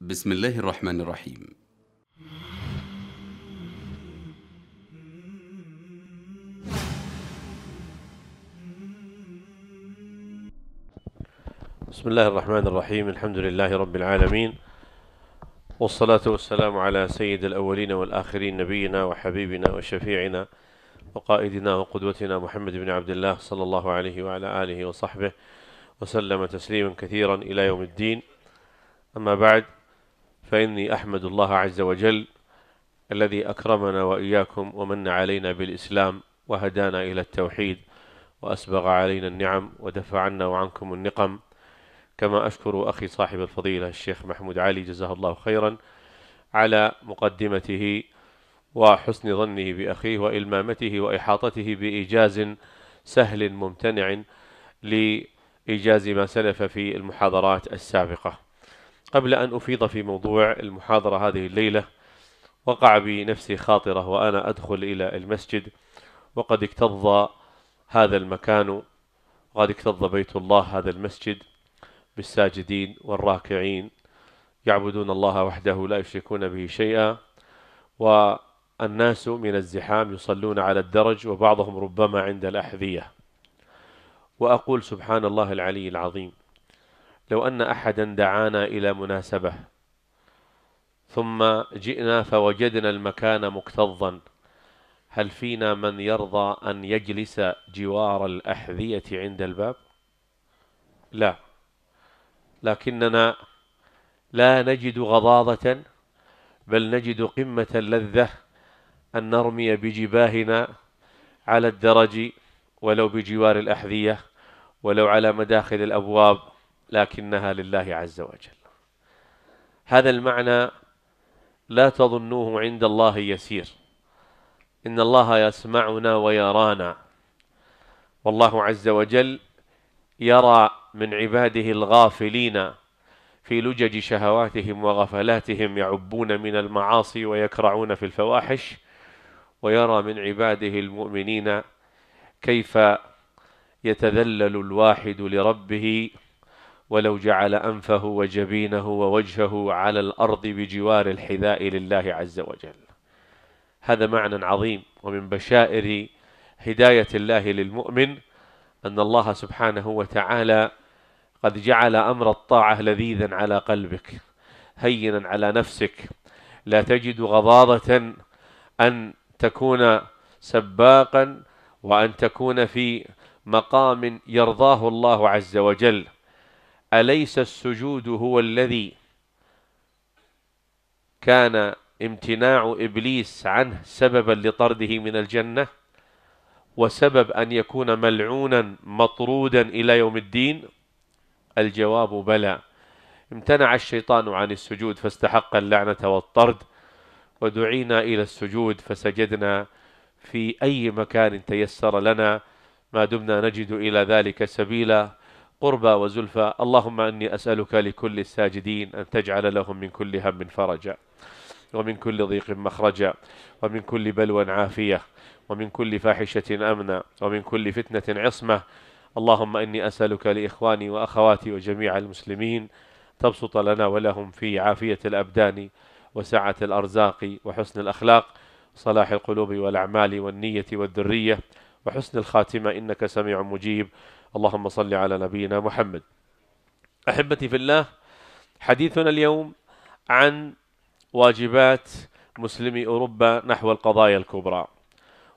بسم الله الرحمن الرحيم بسم الله الرحمن الرحيم الحمد لله رب العالمين والصلاة والسلام على سيد الأولين والآخرين نبينا وحبيبنا وشفيعنا وقائدنا وقدوتنا محمد بن عبد الله صلى الله عليه وعلى آله وصحبه وسلم تسليما كثيرا إلى يوم الدين أما بعد فإني أحمد الله عز وجل الذي أكرمنا وإياكم ومن علينا بالإسلام وهدانا إلى التوحيد وأسبغ علينا النعم ودفع عنا وعنكم النقم كما أشكر أخي صاحب الفضيلة الشيخ محمود علي جزاه الله خيرا على مقدمته وحسن ظنه بأخيه وإلمامته وإحاطته بإيجاز سهل ممتنع لإيجاز ما سلف في المحاضرات السابقة قبل أن أفيض في موضوع المحاضرة هذه الليلة وقع بنفسي خاطرة وأنا أدخل إلى المسجد وقد اكتظ هذا المكان وقد اكتظ بيت الله هذا المسجد بالساجدين والراكعين يعبدون الله وحده لا يشركون به شيئا والناس من الزحام يصلون على الدرج وبعضهم ربما عند الأحذية وأقول سبحان الله العلي العظيم لو أن أحدا دعانا إلى مناسبة ثم جئنا فوجدنا المكان مكتظا هل فينا من يرضى أن يجلس جوار الأحذية عند الباب؟ لا لكننا لا نجد غضاضة بل نجد قمة اللذة أن نرمي بجباهنا على الدرج ولو بجوار الأحذية ولو على مداخل الأبواب لكنها لله عز وجل هذا المعنى لا تظنوه عند الله يسير إن الله يسمعنا ويرانا والله عز وجل يرى من عباده الغافلين في لجج شهواتهم وغفلاتهم يعبون من المعاصي ويكرعون في الفواحش ويرى من عباده المؤمنين كيف يتذلل الواحد لربه ولو جعل أنفه وجبينه ووجهه على الأرض بجوار الحذاء لله عز وجل هذا معنى عظيم ومن بشائر هداية الله للمؤمن أن الله سبحانه وتعالى قد جعل أمر الطاعة لذيذا على قلبك هينا على نفسك لا تجد غضاضة أن تكون سباقا وأن تكون في مقام يرضاه الله عز وجل أليس السجود هو الذي كان امتناع إبليس عنه سببا لطرده من الجنة وسبب أن يكون ملعونا مطرودا إلى يوم الدين الجواب بلى امتنع الشيطان عن السجود فاستحق اللعنة والطرد ودعينا إلى السجود فسجدنا في أي مكان تيسر لنا ما دمنا نجد إلى ذلك سبيلا قربى وزلفى اللهم أني أسألك لكل الساجدين أن تجعل لهم من كل هم فرجا ومن كل ضيق مخرجا ومن كل بلوى عافية ومن كل فاحشة أمنا ومن كل فتنة عصمة اللهم إني أسألك لإخواني وأخواتي وجميع المسلمين تبسط لنا ولهم في عافية الأبدان وسعة الأرزاق وحسن الأخلاق صلاح القلوب والأعمال والنية والذرية وحسن الخاتمة إنك سميع مجيب اللهم صل على نبينا محمد أحبتي في الله حديثنا اليوم عن واجبات مسلمي أوروبا نحو القضايا الكبرى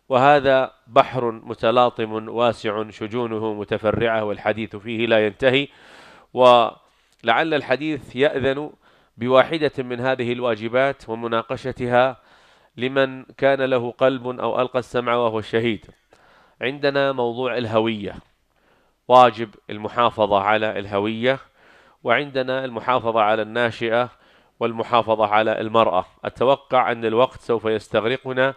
وهذا بحر متلاطم واسع شجونه متفرعة والحديث فيه لا ينتهي ولعل الحديث يأذن بواحدة من هذه الواجبات ومناقشتها لمن كان له قلب أو ألقى السمع وهو الشهيد عندنا موضوع الهوية واجب المحافظة على الهوية وعندنا المحافظة على الناشئة والمحافظة على المرأة أتوقع أن الوقت سوف يستغرقنا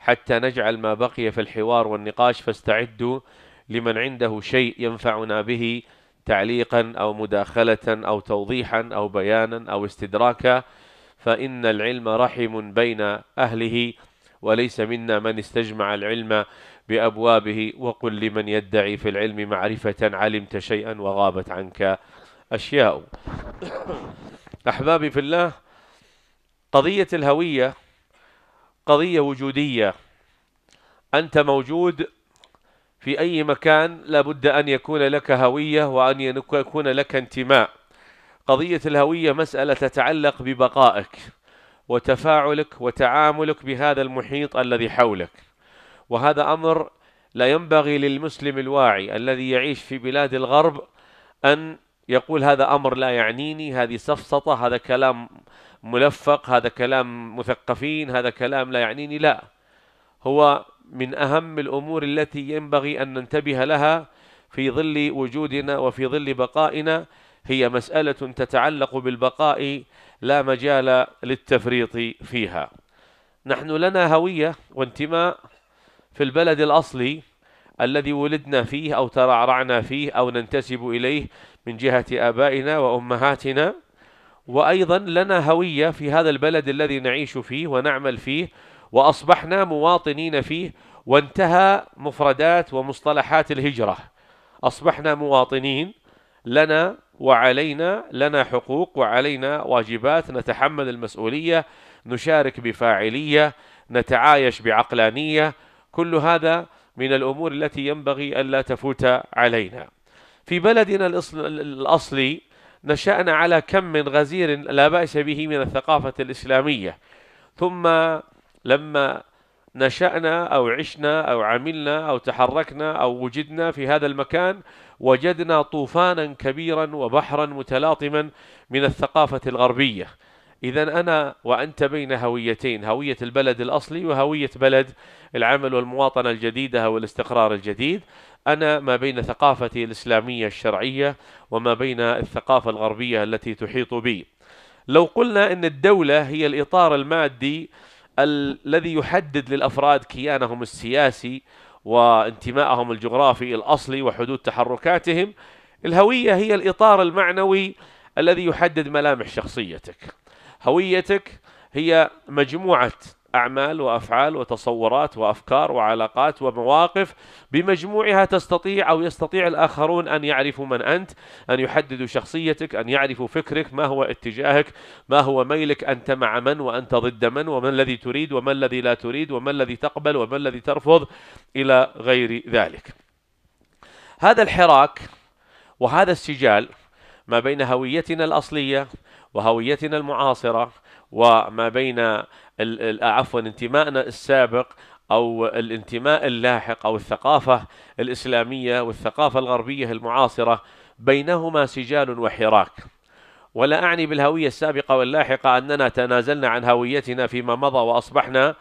حتى نجعل ما بقي في الحوار والنقاش فاستعدوا لمن عنده شيء ينفعنا به تعليقا أو مداخلة أو توضيحا أو بيانا أو استدراكا فإن العلم رحم بين أهله وليس منا من استجمع العلم بأبوابه وقل لمن يدعي في العلم معرفة علمت شيئا وغابت عنك أشياء أحبابي في الله قضية الهوية قضية وجودية أنت موجود في أي مكان لابد أن يكون لك هوية وأن يكون لك انتماء قضية الهوية مسألة تتعلق ببقائك وتفاعلك وتعاملك بهذا المحيط الذي حولك وهذا أمر لا ينبغي للمسلم الواعي الذي يعيش في بلاد الغرب أن يقول هذا أمر لا يعنيني هذه سفسطة هذا كلام ملفق هذا كلام مثقفين هذا كلام لا يعنيني لا هو من أهم الأمور التي ينبغي أن ننتبه لها في ظل وجودنا وفي ظل بقائنا هي مسألة تتعلق بالبقاء لا مجال للتفريط فيها نحن لنا هوية وانتماء في البلد الأصلي الذي ولدنا فيه أو ترعرعنا فيه أو ننتسب إليه من جهة آبائنا وأمهاتنا وأيضا لنا هوية في هذا البلد الذي نعيش فيه ونعمل فيه وأصبحنا مواطنين فيه وانتهى مفردات ومصطلحات الهجرة أصبحنا مواطنين لنا وعلينا لنا حقوق وعلينا واجبات نتحمل المسؤولية نشارك بفاعلية نتعايش بعقلانية كل هذا من الأمور التي ينبغي ألا تفوت علينا في بلدنا الأصلي نشأنا على كم من غزير لا بأس به من الثقافة الإسلامية ثم لما نشأنا أو عشنا أو عملنا أو تحركنا أو وجدنا في هذا المكان وجدنا طوفانا كبيرا وبحرا متلاطما من الثقافة الغربية إذا أنا وأنت بين هويتين هوية البلد الأصلي وهوية بلد العمل والمواطنة الجديدة والاستقرار الجديد أنا ما بين ثقافتي الإسلامية الشرعية وما بين الثقافة الغربية التي تحيط بي لو قلنا أن الدولة هي الإطار المادي الذي يحدد للأفراد كيانهم السياسي وانتمائهم الجغرافي الأصلي وحدود تحركاتهم الهوية هي الإطار المعنوي الذي يحدد ملامح شخصيتك هويتك هي مجموعة أعمال وأفعال وتصورات وأفكار وعلاقات ومواقف بمجموعها تستطيع أو يستطيع الآخرون أن يعرفوا من أنت أن يحددوا شخصيتك أن يعرفوا فكرك ما هو اتجاهك ما هو ميلك أنت مع من وأنت ضد من وما الذي تريد وما الذي لا تريد وما الذي تقبل وما الذي ترفض إلى غير ذلك هذا الحراك وهذا السجال ما بين هويتنا الأصلية وهويتنا المعاصرة وما بين عفوا انتمائنا السابق أو الانتماء اللاحق أو الثقافة الإسلامية والثقافة الغربية المعاصرة بينهما سجال وحراك ولا أعني بالهوية السابقة واللاحقة أننا تنازلنا عن هويتنا فيما مضى وأصبحنا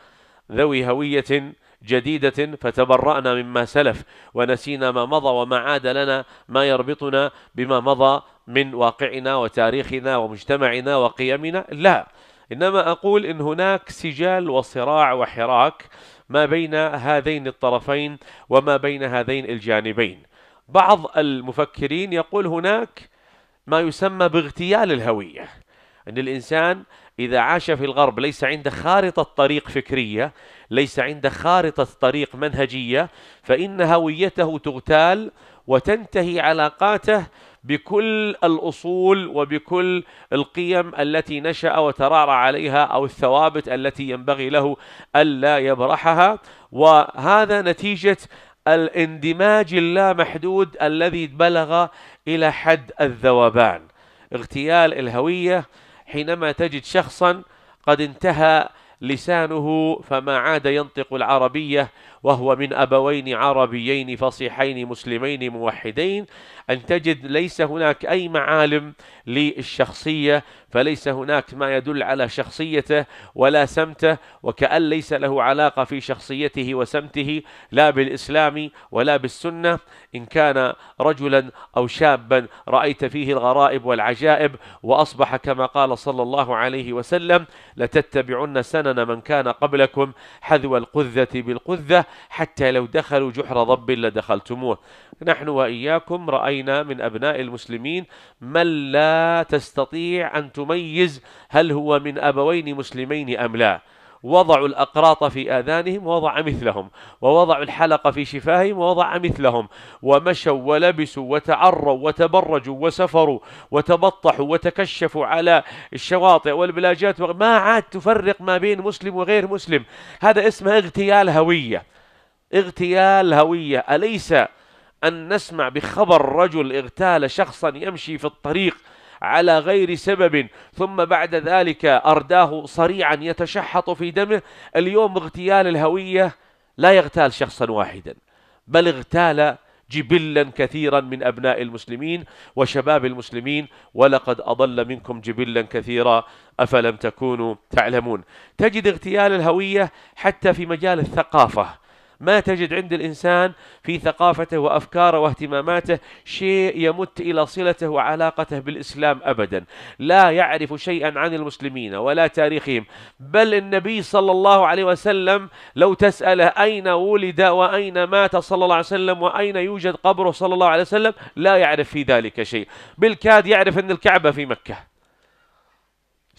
ذوي هوية جديدة فتبرأنا مما سلف ونسينا ما مضى وما عاد لنا ما يربطنا بما مضى من واقعنا وتاريخنا ومجتمعنا وقيمنا لا إنما أقول إن هناك سجال وصراع وحراك ما بين هذين الطرفين وما بين هذين الجانبين بعض المفكرين يقول هناك ما يسمى باغتيال الهوية أن الإنسان إذا عاش في الغرب ليس عنده خارطة طريق فكرية ليس عنده خارطة طريق منهجية فإن هويته تغتال وتنتهي علاقاته بكل الأصول وبكل القيم التي نشأ وترعرع عليها أو الثوابت التي ينبغي له ألا يبرحها وهذا نتيجة الاندماج اللامحدود الذي بلغ إلى حد الذوبان اغتيال الهوية حينما تجد شخصا قد انتهى لسانه فما عاد ينطق العربية وهو من أبوين عربيين فصيحين مسلمين موحدين أن تجد ليس هناك أي معالم للشخصية فليس هناك ما يدل على شخصيته ولا سمته وكأن ليس له علاقة في شخصيته وسمته لا بالإسلام ولا بالسنة إن كان رجلا أو شابا رأيت فيه الغرائب والعجائب وأصبح كما قال صلى الله عليه وسلم لتتبعن سنن من كان قبلكم حذو القذة بالقذة حتى لو دخلوا جحر ضب لدخلتموه نحن وإياكم رأينا من أبناء المسلمين من لا تستطيع أن تميز هل هو من أبوين مسلمين أم لا وضعوا الأقراط في آذانهم ووضع مثلهم ووضعوا الحلقة في شفاههم ووضع مثلهم ومشوا ولبسوا وتعروا وتبرجوا وسفروا وتبطحوا وتكشفوا على الشواطئ والبلاجات ما عاد تفرق ما بين مسلم وغير مسلم هذا اسمه اغتيال هوية اغتيال هوية أليس أن نسمع بخبر رجل اغتال شخصا يمشي في الطريق على غير سبب ثم بعد ذلك أرداه صريعا يتشحط في دمه اليوم اغتيال الهوية لا يغتال شخصا واحدا بل اغتال جبلا كثيرا من أبناء المسلمين وشباب المسلمين ولقد أضل منكم جبلا كثيرا أفلم تكونوا تعلمون تجد اغتيال الهوية حتى في مجال الثقافة ما تجد عند الإنسان في ثقافته وأفكاره واهتماماته شيء يمت إلى صلته وعلاقته بالإسلام أبدا لا يعرف شيئا عن المسلمين ولا تاريخهم بل النبي صلى الله عليه وسلم لو تسأله أين ولد وأين مات صلى الله عليه وسلم وأين يوجد قبره صلى الله عليه وسلم لا يعرف في ذلك شيء بالكاد يعرف أن الكعبة في مكة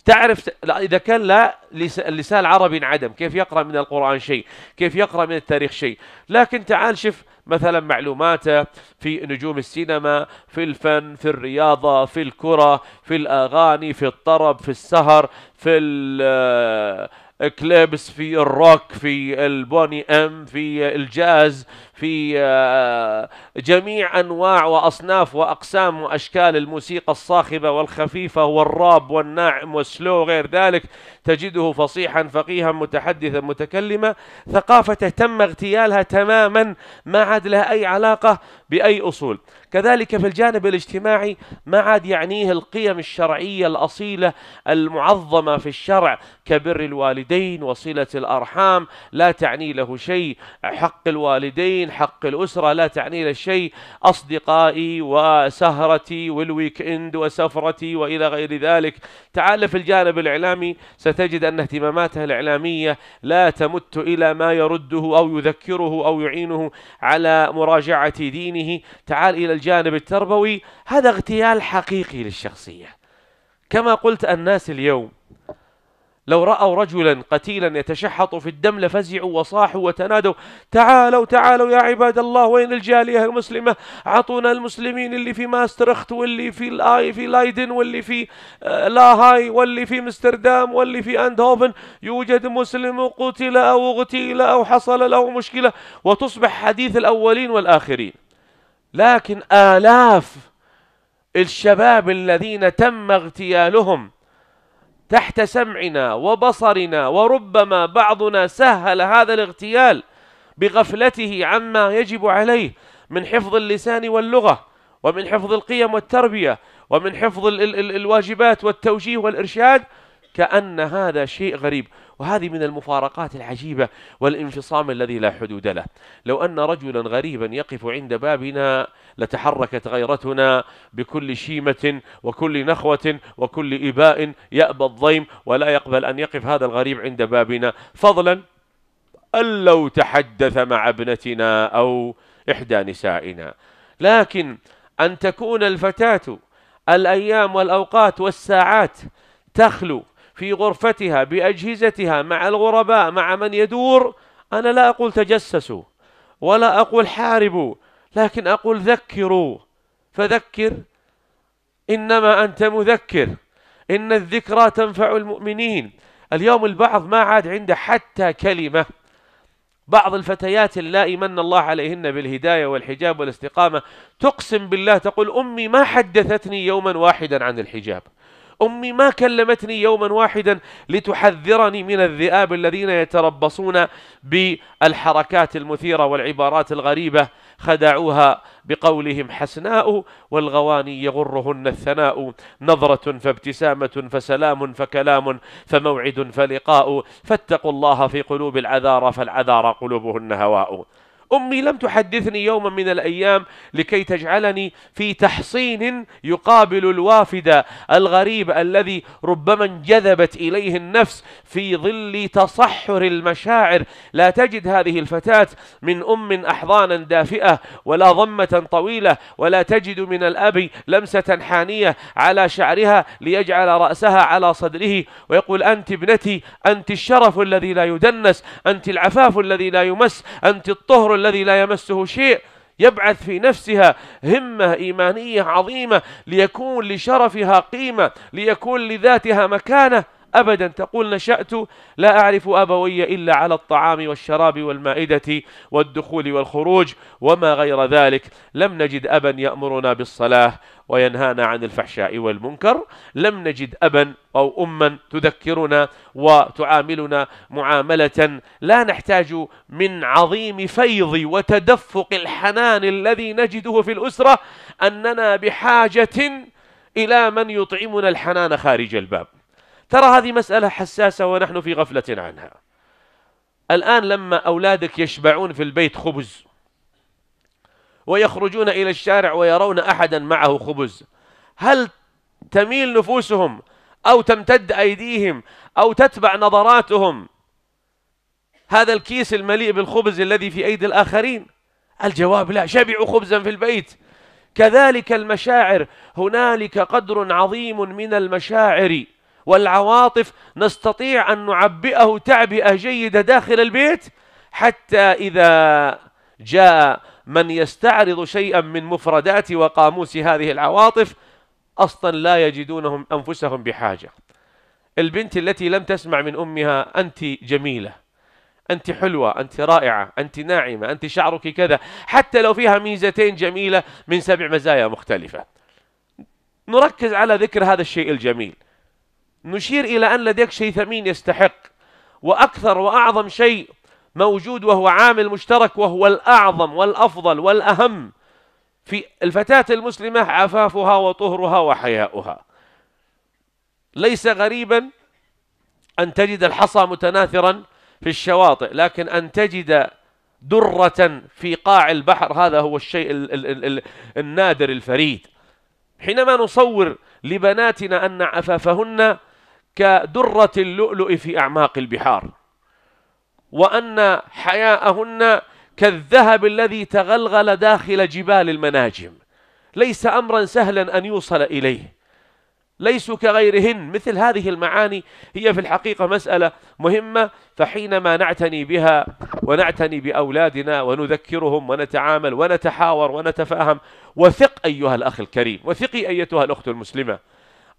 تعرف إذا كان لا اللسان العربي انعدم كيف يقرأ من القرآن شيء كيف يقرأ من التاريخ شيء لكن تعال شف مثلا معلوماته في نجوم السينما في الفن في الرياضة في الكرة في الأغاني في الطرب في السهر في كلابس في الروك في البوني ام في الجاز في آه، جميع انواع واصناف واقسام واشكال الموسيقى الصاخبه والخفيفه والراب والناعم والسلو وغير ذلك تجده فصيحا فقيها متحدثا متكلما ثقافته تم اغتيالها تماما ما عاد لها اي علاقه باي اصول كذلك في الجانب الاجتماعي ما عاد يعنيه القيم الشرعيه الاصيله المعظمه في الشرع كبر الوالدين الدين وصلة الأرحام لا تعني له شيء حق الوالدين حق الأسرة لا تعني له شيء أصدقائي وسهرتي والويك إند وسفرتي وإلى غير ذلك تعال في الجانب الإعلامي ستجد أن اهتماماتها الإعلامية لا تمت إلى ما يرده أو يذكره أو يعينه على مراجعة دينه تعال إلى الجانب التربوي هذا اغتيال حقيقي للشخصية كما قلت الناس اليوم لو رأوا رجلا قتيلا يتشحط في الدم لفزعوا وصاحوا وتنادوا تعالوا تعالوا يا عباد الله وين الجالية المسلمة عطونا المسلمين اللي في ماسترخت واللي في الآي آه، في لايدن واللي في آه، لاهاي واللي في مستردام واللي في أندهوفن يوجد مسلم قتل أو اغتيل أو حصل له مشكلة وتصبح حديث الأولين والآخرين لكن آلاف الشباب الذين تم اغتيالهم تحت سمعنا وبصرنا وربما بعضنا سهل هذا الاغتيال بغفلته عما يجب عليه من حفظ اللسان واللغة ومن حفظ القيم والتربية ومن حفظ الواجبات والتوجيه والإرشاد كأن هذا شيء غريب وهذه من المفارقات العجيبة والانفصام الذي لا حدود له لو أن رجلا غريبا يقف عند بابنا لتحركت غيرتنا بكل شيمة وكل نخوة وكل إباء يأبى الضيم ولا يقبل أن يقف هذا الغريب عند بابنا فضلا أن لو تحدث مع ابنتنا أو إحدى نسائنا لكن أن تكون الفتاة الأيام والأوقات والساعات تخلو في غرفتها بأجهزتها مع الغرباء مع من يدور أنا لا أقول تجسسوا ولا أقول حاربوا لكن أقول ذكروا فذكر إنما أنت مذكر إن الذكرى تنفع المؤمنين اليوم البعض ما عاد عنده حتى كلمة بعض الفتيات اللائي من الله عليهن بالهداية والحجاب والاستقامة تقسم بالله تقول أمي ما حدثتني يوما واحدا عن الحجاب أمي ما كلمتني يوما واحدا لتحذرني من الذئاب الذين يتربصون بالحركات المثيرة والعبارات الغريبة خدعوها بقولهم حسناء والغواني يغرهن الثناء نظرة فابتسامة فسلام فكلام فموعد فلقاء فاتقوا الله في قلوب العذارى فالعذارى قلوبهن هواء أمي لم تحدثني يوما من الأيام لكي تجعلني في تحصين يقابل الوافد الغريب الذي ربما انجذبت إليه النفس في ظل تصحر المشاعر لا تجد هذه الفتاة من أم أحضانا دافئة ولا ضمة طويلة ولا تجد من الأب لمسة حانية على شعرها ليجعل رأسها على صدره ويقول أنت ابنتي أنت الشرف الذي لا يدنس أنت العفاف الذي لا يمس أنت الطهر الذي لا يمسه شيء يبعث في نفسها همة إيمانية عظيمة ليكون لشرفها قيمة ليكون لذاتها مكانة أبدا تقول نشأت لا أعرف أبوي إلا على الطعام والشراب والمائدة والدخول والخروج وما غير ذلك لم نجد أبا يأمرنا بالصلاة وينهانا عن الفحشاء والمنكر لم نجد أبا أو أما تذكرنا وتعاملنا معاملة لا نحتاج من عظيم فيض وتدفق الحنان الذي نجده في الأسرة أننا بحاجة إلى من يطعمنا الحنان خارج الباب ترى هذه مسألة حساسة ونحن في غفلة عنها الآن لما أولادك يشبعون في البيت خبز ويخرجون إلى الشارع ويرون أحدا معه خبز هل تميل نفوسهم أو تمتد أيديهم أو تتبع نظراتهم هذا الكيس المليء بالخبز الذي في أيدي الآخرين الجواب لا شبعوا خبزا في البيت كذلك المشاعر هنالك قدر عظيم من المشاعر والعواطف نستطيع أن نعبئه تعبئة جيدة داخل البيت حتى إذا جاء من يستعرض شيئا من مفردات وقاموس هذه العواطف أصلا لا يجدونهم أنفسهم بحاجة البنت التي لم تسمع من أمها أنت جميلة أنت حلوة أنت رائعة أنت ناعمة أنت شعرك كذا حتى لو فيها ميزتين جميلة من سبع مزايا مختلفة نركز على ذكر هذا الشيء الجميل نشير إلى أن لديك شيء ثمين يستحق وأكثر وأعظم شيء موجود وهو عامل مشترك وهو الأعظم والأفضل والأهم في الفتاة المسلمة عفافها وطهرها وحياؤها ليس غريبا أن تجد الحصى متناثرا في الشواطئ لكن أن تجد درة في قاع البحر هذا هو الشيء الـ الـ الـ الـ النادر الفريد حينما نصور لبناتنا أن عفافهن كدرة اللؤلؤ في أعماق البحار وأن حياءهن كالذهب الذي تغلغل داخل جبال المناجم ليس أمرا سهلا أن يوصل إليه ليسوا كغيرهن مثل هذه المعاني هي في الحقيقة مسألة مهمة فحينما نعتني بها ونعتني بأولادنا ونذكرهم ونتعامل ونتحاور ونتفاهم وثق أيها الأخ الكريم وثقي أيتها الأخت المسلمة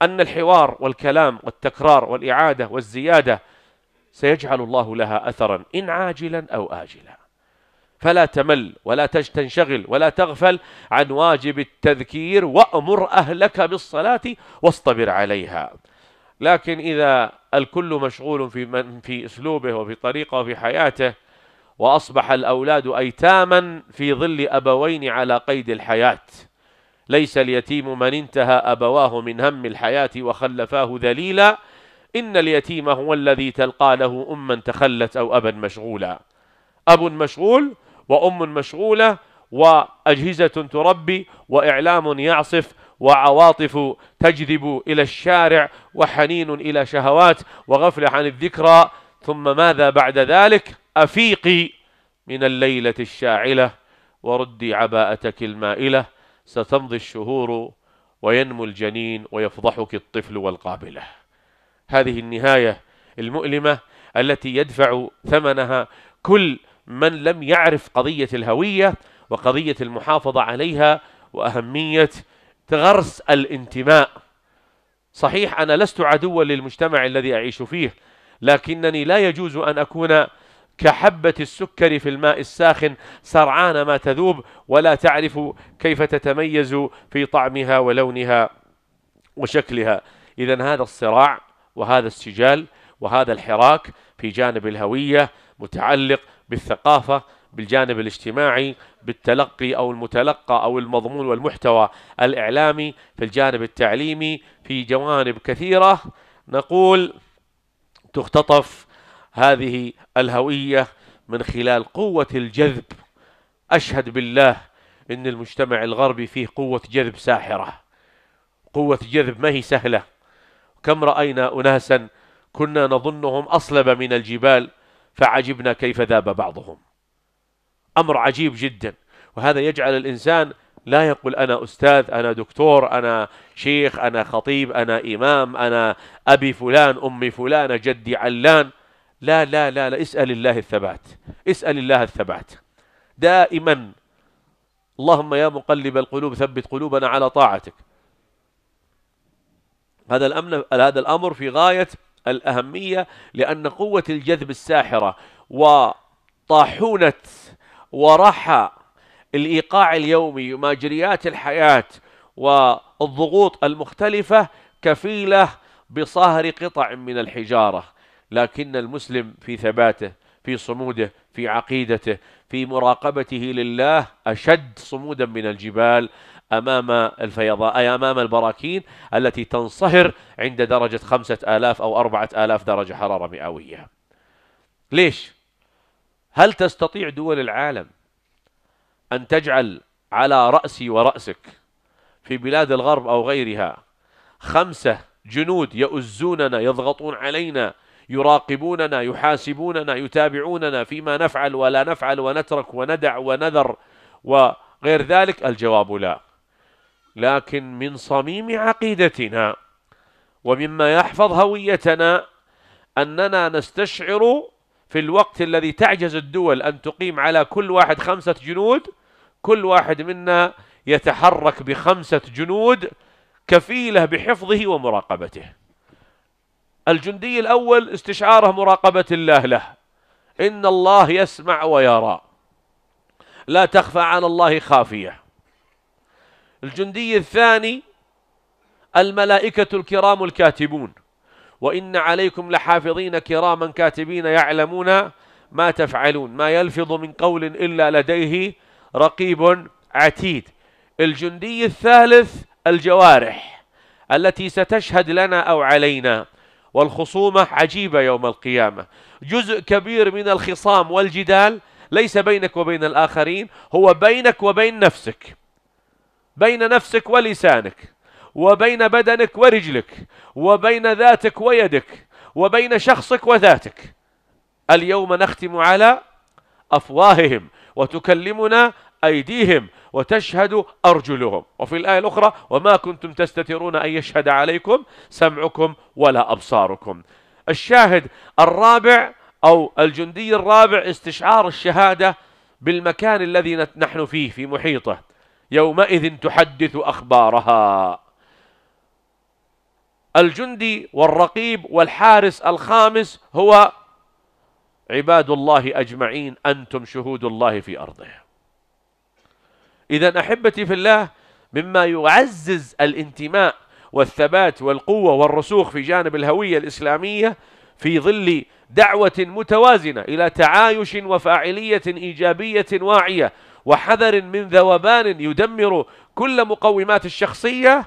أن الحوار والكلام والتكرار والإعادة والزيادة سيجعل الله لها أثرا إن عاجلا أو آجلا فلا تمل ولا تنشغل ولا تغفل عن واجب التذكير وأمر أهلك بالصلاة واصطبر عليها لكن إذا الكل مشغول في, من في أسلوبه وفي طريقه وفي حياته وأصبح الأولاد أيتاما في ظل أبوين على قيد الحياة ليس اليتيم من انتهى أبواه من هم الحياة وخلفاه ذليلا إن اليتيم هو الذي تلقى له أما تخلت أو أبا مشغولا أب مشغول وأم مشغولة وأجهزة تربي وإعلام يعصف وعواطف تجذب إلى الشارع وحنين إلى شهوات وغفلة عن الذكرى ثم ماذا بعد ذلك أفيقي من الليلة الشاعلة وردي عباءتك المائلة ستمضي الشهور وينمو الجنين ويفضحك الطفل والقابلة هذه النهاية المؤلمة التي يدفع ثمنها كل من لم يعرف قضية الهوية وقضية المحافظة عليها وأهمية غرس الانتماء صحيح أنا لست عدوا للمجتمع الذي أعيش فيه لكنني لا يجوز أن أكون كحبة السكر في الماء الساخن سرعان ما تذوب ولا تعرف كيف تتميز في طعمها ولونها وشكلها إذا هذا الصراع وهذا السجال وهذا الحراك في جانب الهوية متعلق بالثقافة بالجانب الاجتماعي بالتلقي أو المتلقى أو المضمون والمحتوى الإعلامي في الجانب التعليمي في جوانب كثيرة نقول تختطف هذه الهوية من خلال قوة الجذب أشهد بالله إن المجتمع الغربي فيه قوة جذب ساحرة قوة جذب ما هي سهلة كم رأينا أناسا كنا نظنهم أصلب من الجبال فعجبنا كيف ذاب بعضهم أمر عجيب جدا وهذا يجعل الإنسان لا يقول أنا أستاذ أنا دكتور أنا شيخ أنا خطيب أنا إمام أنا أبي فلان أمي فلانة جدي علان لا لا لا لا اسأل الله الثبات اسأل الله الثبات دائما اللهم يا مقلب القلوب ثبت قلوبنا على طاعتك هذا الأمن هذا الأمر في غاية الأهمية لأن قوة الجذب الساحرة وطاحونة ورحى الإيقاع اليومي وماجريات الحياة والضغوط المختلفة كفيلة بصهر قطع من الحجارة لكن المسلم في ثباته في صموده في عقيدته في مراقبته لله أشد صمودا من الجبال أمام الفيضاء أي أمام البراكين التي تنصهر عند درجة خمسة آلاف أو أربعة آلاف درجة حرارة مئوية ليش؟ هل تستطيع دول العالم أن تجعل على رأسي ورأسك في بلاد الغرب أو غيرها خمسة جنود يؤزوننا يضغطون علينا يراقبوننا يحاسبوننا يتابعوننا فيما نفعل ولا نفعل ونترك وندع ونذر وغير ذلك الجواب لا لكن من صميم عقيدتنا ومما يحفظ هويتنا أننا نستشعر في الوقت الذي تعجز الدول أن تقيم على كل واحد خمسة جنود كل واحد منا يتحرك بخمسة جنود كفيلة بحفظه ومراقبته الجندي الأول استشعاره مراقبة الله له إن الله يسمع ويرى لا تخفى عن الله خافية الجندي الثاني الملائكة الكرام الكاتبون وإن عليكم لحافظين كراما كاتبين يعلمون ما تفعلون ما يلفظ من قول إلا لديه رقيب عتيد الجندي الثالث الجوارح التي ستشهد لنا أو علينا والخصومة عجيبة يوم القيامة جزء كبير من الخصام والجدال ليس بينك وبين الآخرين هو بينك وبين نفسك بين نفسك ولسانك وبين بدنك ورجلك وبين ذاتك ويدك وبين شخصك وذاتك اليوم نختم على أفواههم وتكلمنا أيديهم وتشهد أرجلهم وفي الآية الأخرى وما كنتم تستترون أن يشهد عليكم سمعكم ولا أبصاركم الشاهد الرابع أو الجندي الرابع استشعار الشهادة بالمكان الذي نحن فيه في محيطه يومئذ تحدث أخبارها الجندي والرقيب والحارس الخامس هو عباد الله أجمعين أنتم شهود الله في أرضه إذا أحبتي في الله مما يعزز الانتماء والثبات والقوة والرسوخ في جانب الهوية الإسلامية في ظل دعوة متوازنة إلى تعايش وفاعلية إيجابية واعية وحذر من ذوبان يدمر كل مقومات الشخصية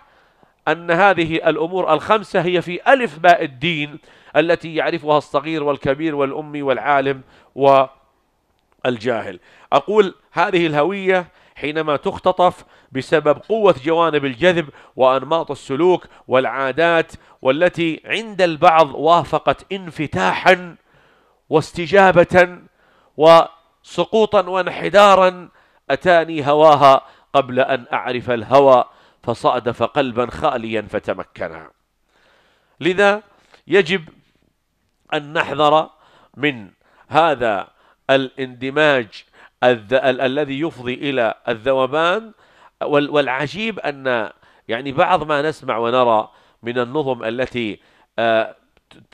أن هذه الأمور الخمسة هي في ألف باء الدين التي يعرفها الصغير والكبير والأمي والعالم والجاهل أقول هذه الهوية حينما تختطف بسبب قوة جوانب الجذب وأنماط السلوك والعادات والتي عند البعض وافقت انفتاحا واستجابة وسقوطا وانحدارا أتاني هواها قبل أن أعرف الهوى فصادف قلبا خاليا فتمكنا لذا يجب أن نحذر من هذا الاندماج الذ... ال... الذي يفضي إلى الذوبان وال... والعجيب أن يعني بعض ما نسمع ونرى من النظم التي آه،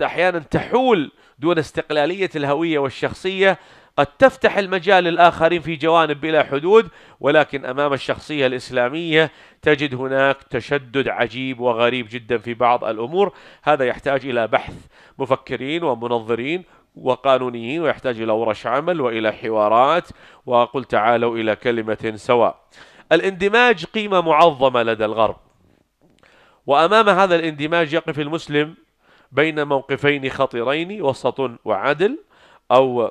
أحيانا تحول دون استقلالية الهوية والشخصية قد تفتح المجال للآخرين في جوانب بلا حدود ولكن أمام الشخصية الإسلامية تجد هناك تشدد عجيب وغريب جدا في بعض الأمور هذا يحتاج إلى بحث مفكرين ومنظرين وقانونيين ويحتاج إلى ورش عمل وإلى حوارات وقل تعالوا إلى كلمة سواء الاندماج قيمة معظمة لدى الغرب وأمام هذا الاندماج يقف المسلم بين موقفين خطيرين وسط وعدل أو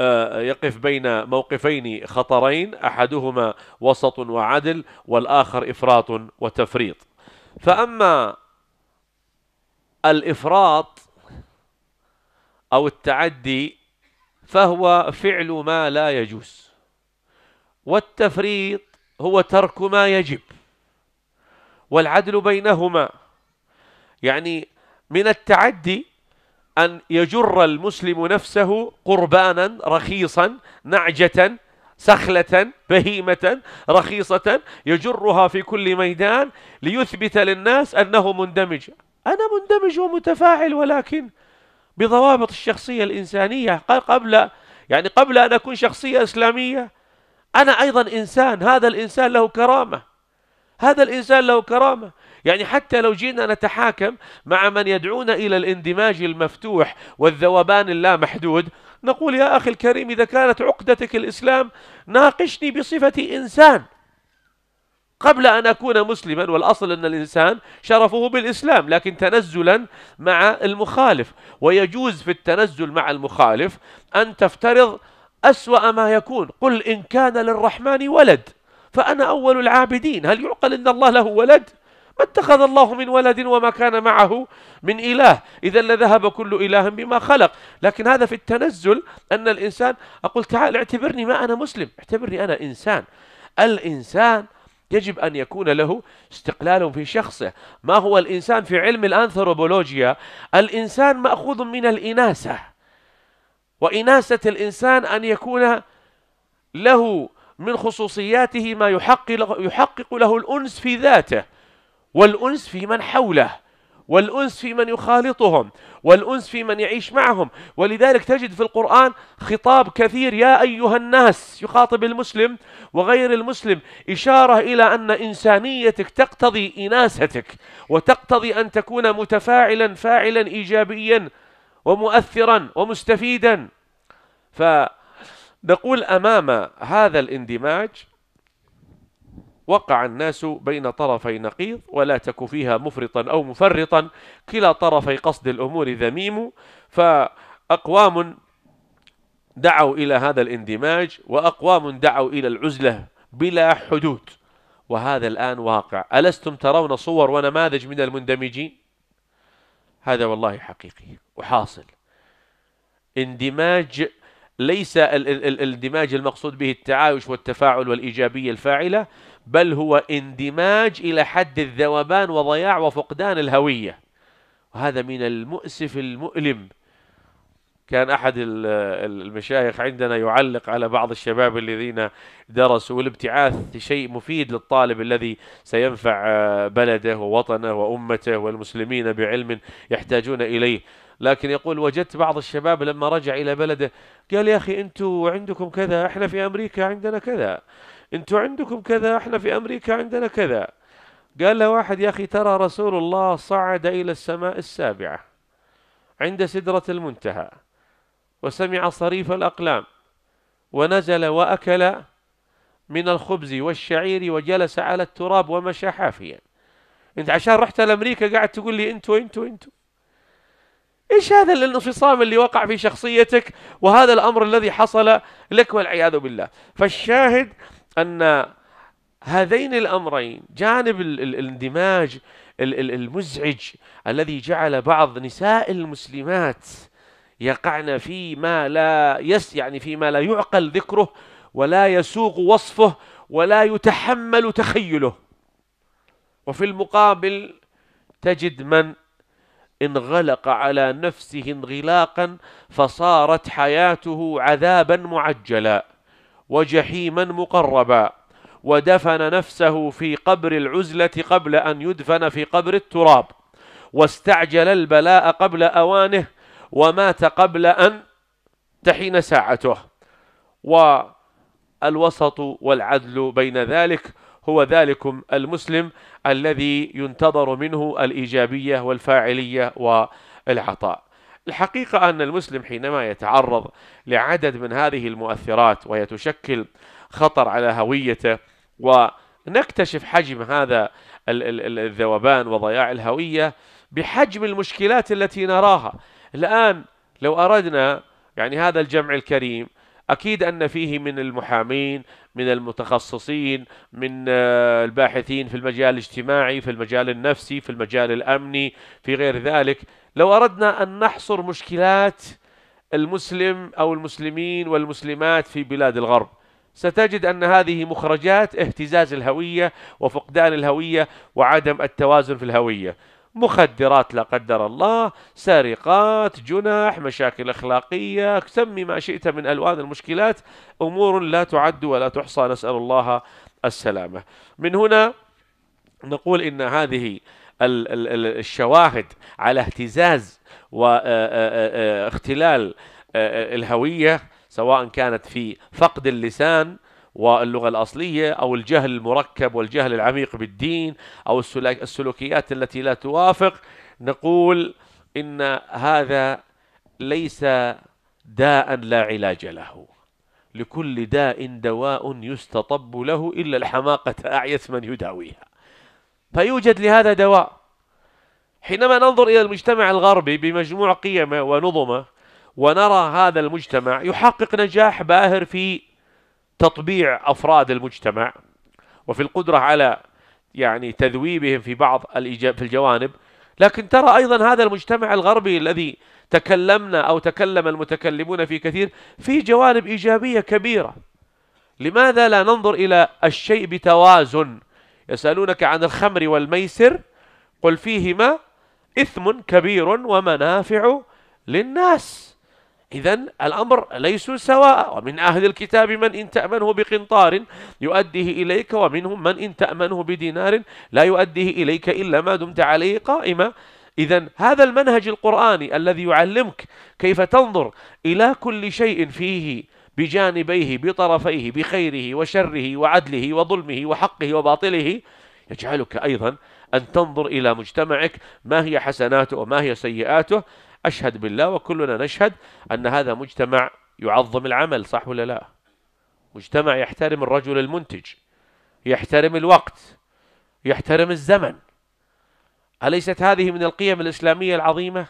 آه، يقف بين موقفين خطرين أحدهما وسط وعدل والآخر إفراط وتفريط فأما الإفراط أو التعدي فهو فعل ما لا يجوز والتفريط هو ترك ما يجب والعدل بينهما يعني من التعدي أن يجر المسلم نفسه قربانا رخيصا نعجة سخلة بهيمة رخيصة يجرها في كل ميدان ليثبت للناس أنه مندمج أنا مندمج ومتفاعل ولكن بضوابط الشخصية الإنسانية قبل يعني قبل أن أكون شخصية إسلامية أنا أيضا إنسان هذا الإنسان له كرامة هذا الإنسان له كرامة يعني حتى لو جينا نتحاكم مع من يدعونا إلى الاندماج المفتوح والذوبان اللامحدود نقول يا أخي الكريم إذا كانت عقدتك الإسلام ناقشني بصفتي إنسان قبل أن أكون مسلما والأصل أن الإنسان شرفه بالإسلام لكن تنزلا مع المخالف ويجوز في التنزل مع المخالف أن تفترض أسوأ ما يكون قل إن كان للرحمن ولد فأنا أول العابدين هل يعقل أن الله له ولد؟ ما اتخذ الله من ولد وما كان معه من إله إذا لذهب كل إله بما خلق لكن هذا في التنزل أن الإنسان أقول تعال اعتبرني ما أنا مسلم اعتبرني أنا إنسان الإنسان يجب أن يكون له استقلال في شخصه ما هو الإنسان في علم الأنثروبولوجيا الإنسان مأخوذ من الإناسة وإناسة الإنسان أن يكون له من خصوصياته ما يحقق, يحقق له الأنس في ذاته والأنس في من حوله والأنس في من يخالطهم والأنس في من يعيش معهم ولذلك تجد في القرآن خطاب كثير يا أيها الناس يخاطب المسلم وغير المسلم إشارة إلى أن إنسانيتك تقتضي إناستك وتقتضي أن تكون متفاعلا فاعلا إيجابيا ومؤثرا ومستفيدا فنقول أمام هذا الاندماج وقع الناس بين طرفي نقيض ولا تك فيها مفرطا أو مفرطا كلا طرفي قصد الأمور ذميم فأقوام دعوا إلى هذا الاندماج وأقوام دعوا إلى العزلة بلا حدود وهذا الآن واقع ألستم ترون صور ونماذج من المندمجين هذا والله حقيقي وحاصل اندماج ليس الاندماج المقصود به التعايش والتفاعل والإيجابية الفاعلة بل هو اندماج إلى حد الذوبان وضياع وفقدان الهوية وهذا من المؤسف المؤلم كان أحد المشايخ عندنا يعلق على بعض الشباب الذين درسوا والابتعاث شيء مفيد للطالب الذي سينفع آه، بلده ووطنه وأمته والمسلمين بعلم يحتاجون إليه لكن يقول وجدت بعض الشباب لما رجع إلى بلده قال يا أخي أنتوا عندكم كذا إحنا في أمريكا عندنا كذا انتوا عندكم كذا احنا في امريكا عندنا كذا قال له واحد يا اخي ترى رسول الله صعد الى السماء السابعه عند سدره المنتهى وسمع صريف الاقلام ونزل واكل من الخبز والشعير وجلس على التراب ومشى حافيا انت عشان رحت لامريكا قاعد تقول لي انتوا انتوا انتوا ايش هذا الانفصام اللي وقع في شخصيتك وهذا الامر الذي حصل لك والعياذ بالله فالشاهد أن هذين الأمرين جانب الاندماج المزعج الذي جعل بعض نساء المسلمات يقعن فيما لا يس يعني فيما لا يعقل ذكره ولا يسوق وصفه ولا يتحمل تخيله وفي المقابل تجد من انغلق على نفسه انغلاقا فصارت حياته عذابا معجلا وجحيما مقربا ودفن نفسه في قبر العزلة قبل أن يدفن في قبر التراب واستعجل البلاء قبل أوانه ومات قبل أن تحين ساعته والوسط والعدل بين ذلك هو ذلكم المسلم الذي ينتظر منه الإيجابية والفاعلية والعطاء الحقيقة أن المسلم حينما يتعرض لعدد من هذه المؤثرات وهي تشكل خطر على هويته ونكتشف حجم هذا الذوبان وضياع الهوية بحجم المشكلات التي نراها الآن لو أردنا يعني هذا الجمع الكريم أكيد أن فيه من المحامين من المتخصصين من آه، الباحثين في المجال الاجتماعي في المجال النفسي في المجال الأمني في غير ذلك لو أردنا أن نحصر مشكلات المسلم أو المسلمين والمسلمات في بلاد الغرب ستجد أن هذه مخرجات اهتزاز الهوية وفقدان الهوية وعدم التوازن في الهوية مخدرات لا قدر الله سرقات جنح مشاكل أخلاقية سمي ما شئت من ألوان المشكلات أمور لا تعد ولا تحصى نسأل الله السلامة من هنا نقول إن هذه الشواهد على اهتزاز واختلال آه، آه، آه، الهوية سواء كانت في فقد اللسان واللغة الأصلية أو الجهل المركب والجهل العميق بالدين أو السلوكيات التي لا توافق نقول إن هذا ليس داء لا علاج له لكل داء دواء يستطب له إلا الحماقة أعيت من يداويها فيوجد لهذا دواء حينما ننظر إلى المجتمع الغربي بمجموع قيمه ونظمه ونرى هذا المجتمع يحقق نجاح باهر في تطبيع أفراد المجتمع وفي القدرة على يعني تذويبهم في بعض في الجوانب لكن ترى أيضا هذا المجتمع الغربي الذي تكلمنا أو تكلم المتكلمون في كثير في جوانب إيجابية كبيرة لماذا لا ننظر إلى الشيء بتوازن يسألونك عن الخمر والميسر قل فيهما إثم كبير ومنافع للناس إذا الأمر ليسوا سواء ومن أهل الكتاب من إن تأمنه بقنطار يؤديه إليك ومنهم من إن تأمنه بدينار لا يؤديه إليك إلا ما دمت عليه قائما إذا هذا المنهج القرآني الذي يعلمك كيف تنظر إلى كل شيء فيه بجانبيه بطرفيه بخيره وشره وعدله وظلمه وحقه وباطله يجعلك أيضا أن تنظر إلى مجتمعك ما هي حسناته وما هي سيئاته أشهد بالله وكلنا نشهد أن هذا مجتمع يعظم العمل صح ولا لا مجتمع يحترم الرجل المنتج يحترم الوقت يحترم الزمن أليست هذه من القيم الإسلامية العظيمة؟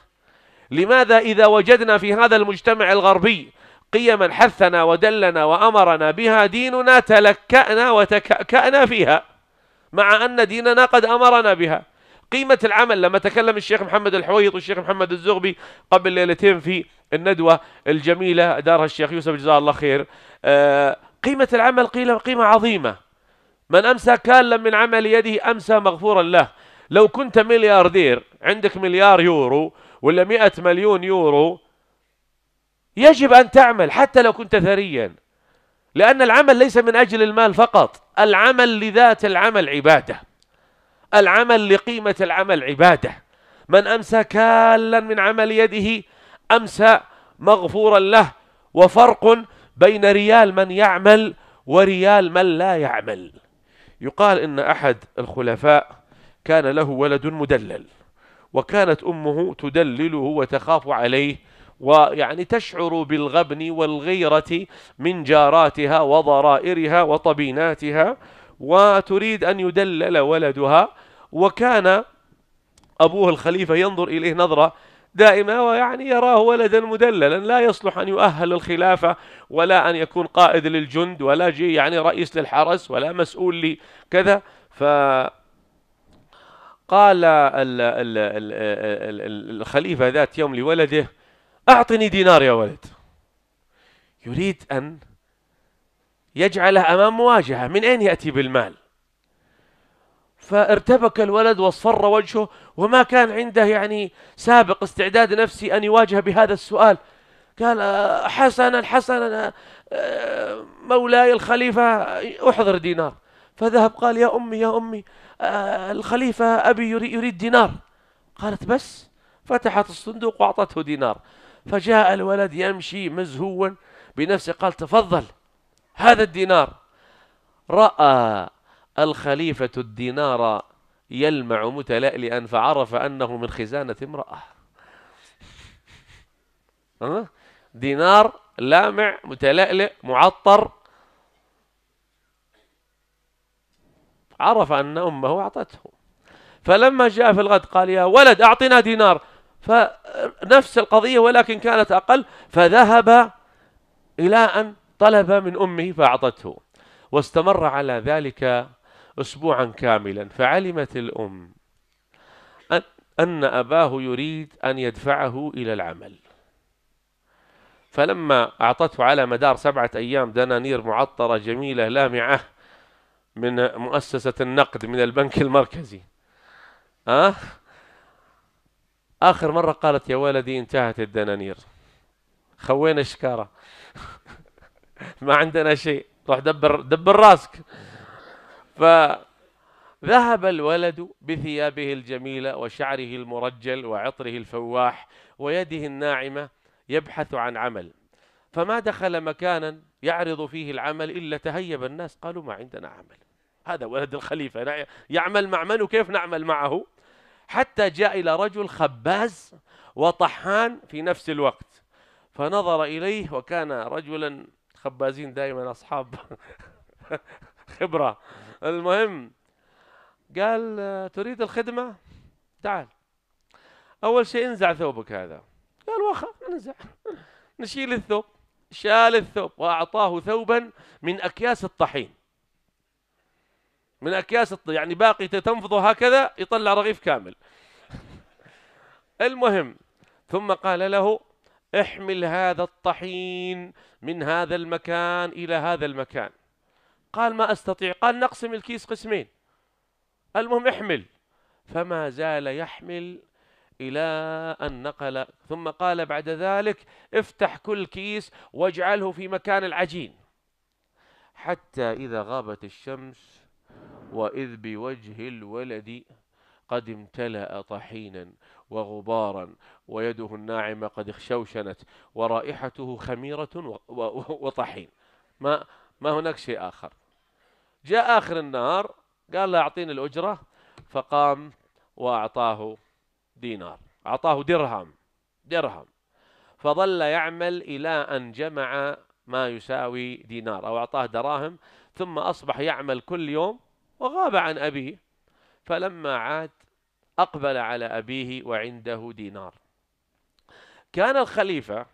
لماذا إذا وجدنا في هذا المجتمع الغربي قيما حثنا ودلنا وأمرنا بها ديننا تلكأنا وتكأكأنا فيها مع أن ديننا قد أمرنا بها قيمة العمل لما تكلم الشيخ محمد الحويط والشيخ محمد الزغبي قبل ليلتين في الندوة الجميلة دارها الشيخ يوسف جزاه الله خير آه، قيمة العمل قيل قيمة عظيمة من أمسى كالا من عمل يده أمسى مغفورا له لو كنت ملياردير عندك مليار يورو ولا مئة مليون يورو يجب أن تعمل حتى لو كنت ثريا لأن العمل ليس من أجل المال فقط العمل لذات العمل عبادة العمل لقيمة العمل عبادة من أمسى كالا من عمل يده أمسى مغفورا له وفرق بين ريال من يعمل وريال من لا يعمل يقال إن أحد الخلفاء كان له ولد مدلل وكانت أمه تدلله وتخاف عليه ويعني تشعر بالغبن والغيرة من جاراتها وضرائرها وطبيناتها وتريد أن يدلل ولدها وكان أبوه الخليفة ينظر إليه نظرة دائمة ويعني يراه ولدا مدللا لا يصلح أن يؤهل الخلافة ولا أن يكون قائد للجند ولا جي يعني رئيس للحرس ولا مسؤول لكذا كذا فقال الخليفة ذات يوم لولده أعطني دينار يا ولد يريد أن يجعله أمام مواجهة من أين يأتي بالمال فارتبك الولد واصفر وجهه وما كان عنده يعني سابق استعداد نفسي أن يواجه بهذا السؤال قال حسنا حسنا آه، مولاي الخليفة أحضر دينار فذهب قال يا أمي يا أمي آه، الخليفة أبي يريد دينار قالت بس فتحت الصندوق وأعطته دينار فجاء الولد يمشي مزهوا بنفسه قال تفضل هذا الدينار رأى الخليفة الدينار يلمع متلألئا فعرف أنه من خزانة امرأة أه؟ دينار لامع متلألئ معطر عرف أن أمه أعطته فلما جاء في الغد قال يا ولد أعطنا دينار فنفس القضية ولكن كانت أقل فذهب إلى أن طلب من أمه فأعطته واستمر على ذلك أسبوعا كاملا فعلمت الأم أن أباه يريد أن يدفعه إلى العمل فلما أعطته على مدار سبعة أيام دنانير معطرة جميلة لامعة من مؤسسة النقد من البنك المركزي أه؟ آخر مرة قالت يا ولدي انتهت الدنانير خوينا شكارة ما عندنا شيء روح دبر دبر راسك فذهب الولد بثيابه الجميلة وشعره المرجل وعطره الفواح ويده الناعمة يبحث عن عمل فما دخل مكانا يعرض فيه العمل إلا تهيب الناس قالوا ما عندنا عمل هذا ولد الخليفة يعمل مع من وكيف نعمل معه حتى جاء إلى رجل خباز وطحان في نفس الوقت فنظر إليه وكان رجلا خبازين دائما أصحاب خبرة المهم قال تريد الخدمة تعال أول شيء انزع ثوبك هذا قال وخا ننزع نشيل الثوب شال الثوب وأعطاه ثوبا من أكياس الطحين من أكياس الطحين يعني باقي تنفضه هكذا يطلع رغيف كامل المهم ثم قال له احمل هذا الطحين من هذا المكان إلى هذا المكان قال ما أستطيع قال نقسم الكيس قسمين المهم احمل فما زال يحمل إلى أن نقل ثم قال بعد ذلك افتح كل كيس واجعله في مكان العجين حتى إذا غابت الشمس وإذ بوجه الولد قد امتلأ طحينا وغبارا ويده الناعمة قد اخشوشنت ورائحته خميرة وطحين ما ما هناك شيء آخر جاء آخر النهار قال له أعطيني الأجرة فقام وأعطاه دينار أعطاه درهم درهم فظل يعمل إلى أن جمع ما يساوي دينار أو أعطاه دراهم ثم أصبح يعمل كل يوم وغاب عن أبيه فلما عاد أقبل على أبيه وعنده دينار كان الخليفة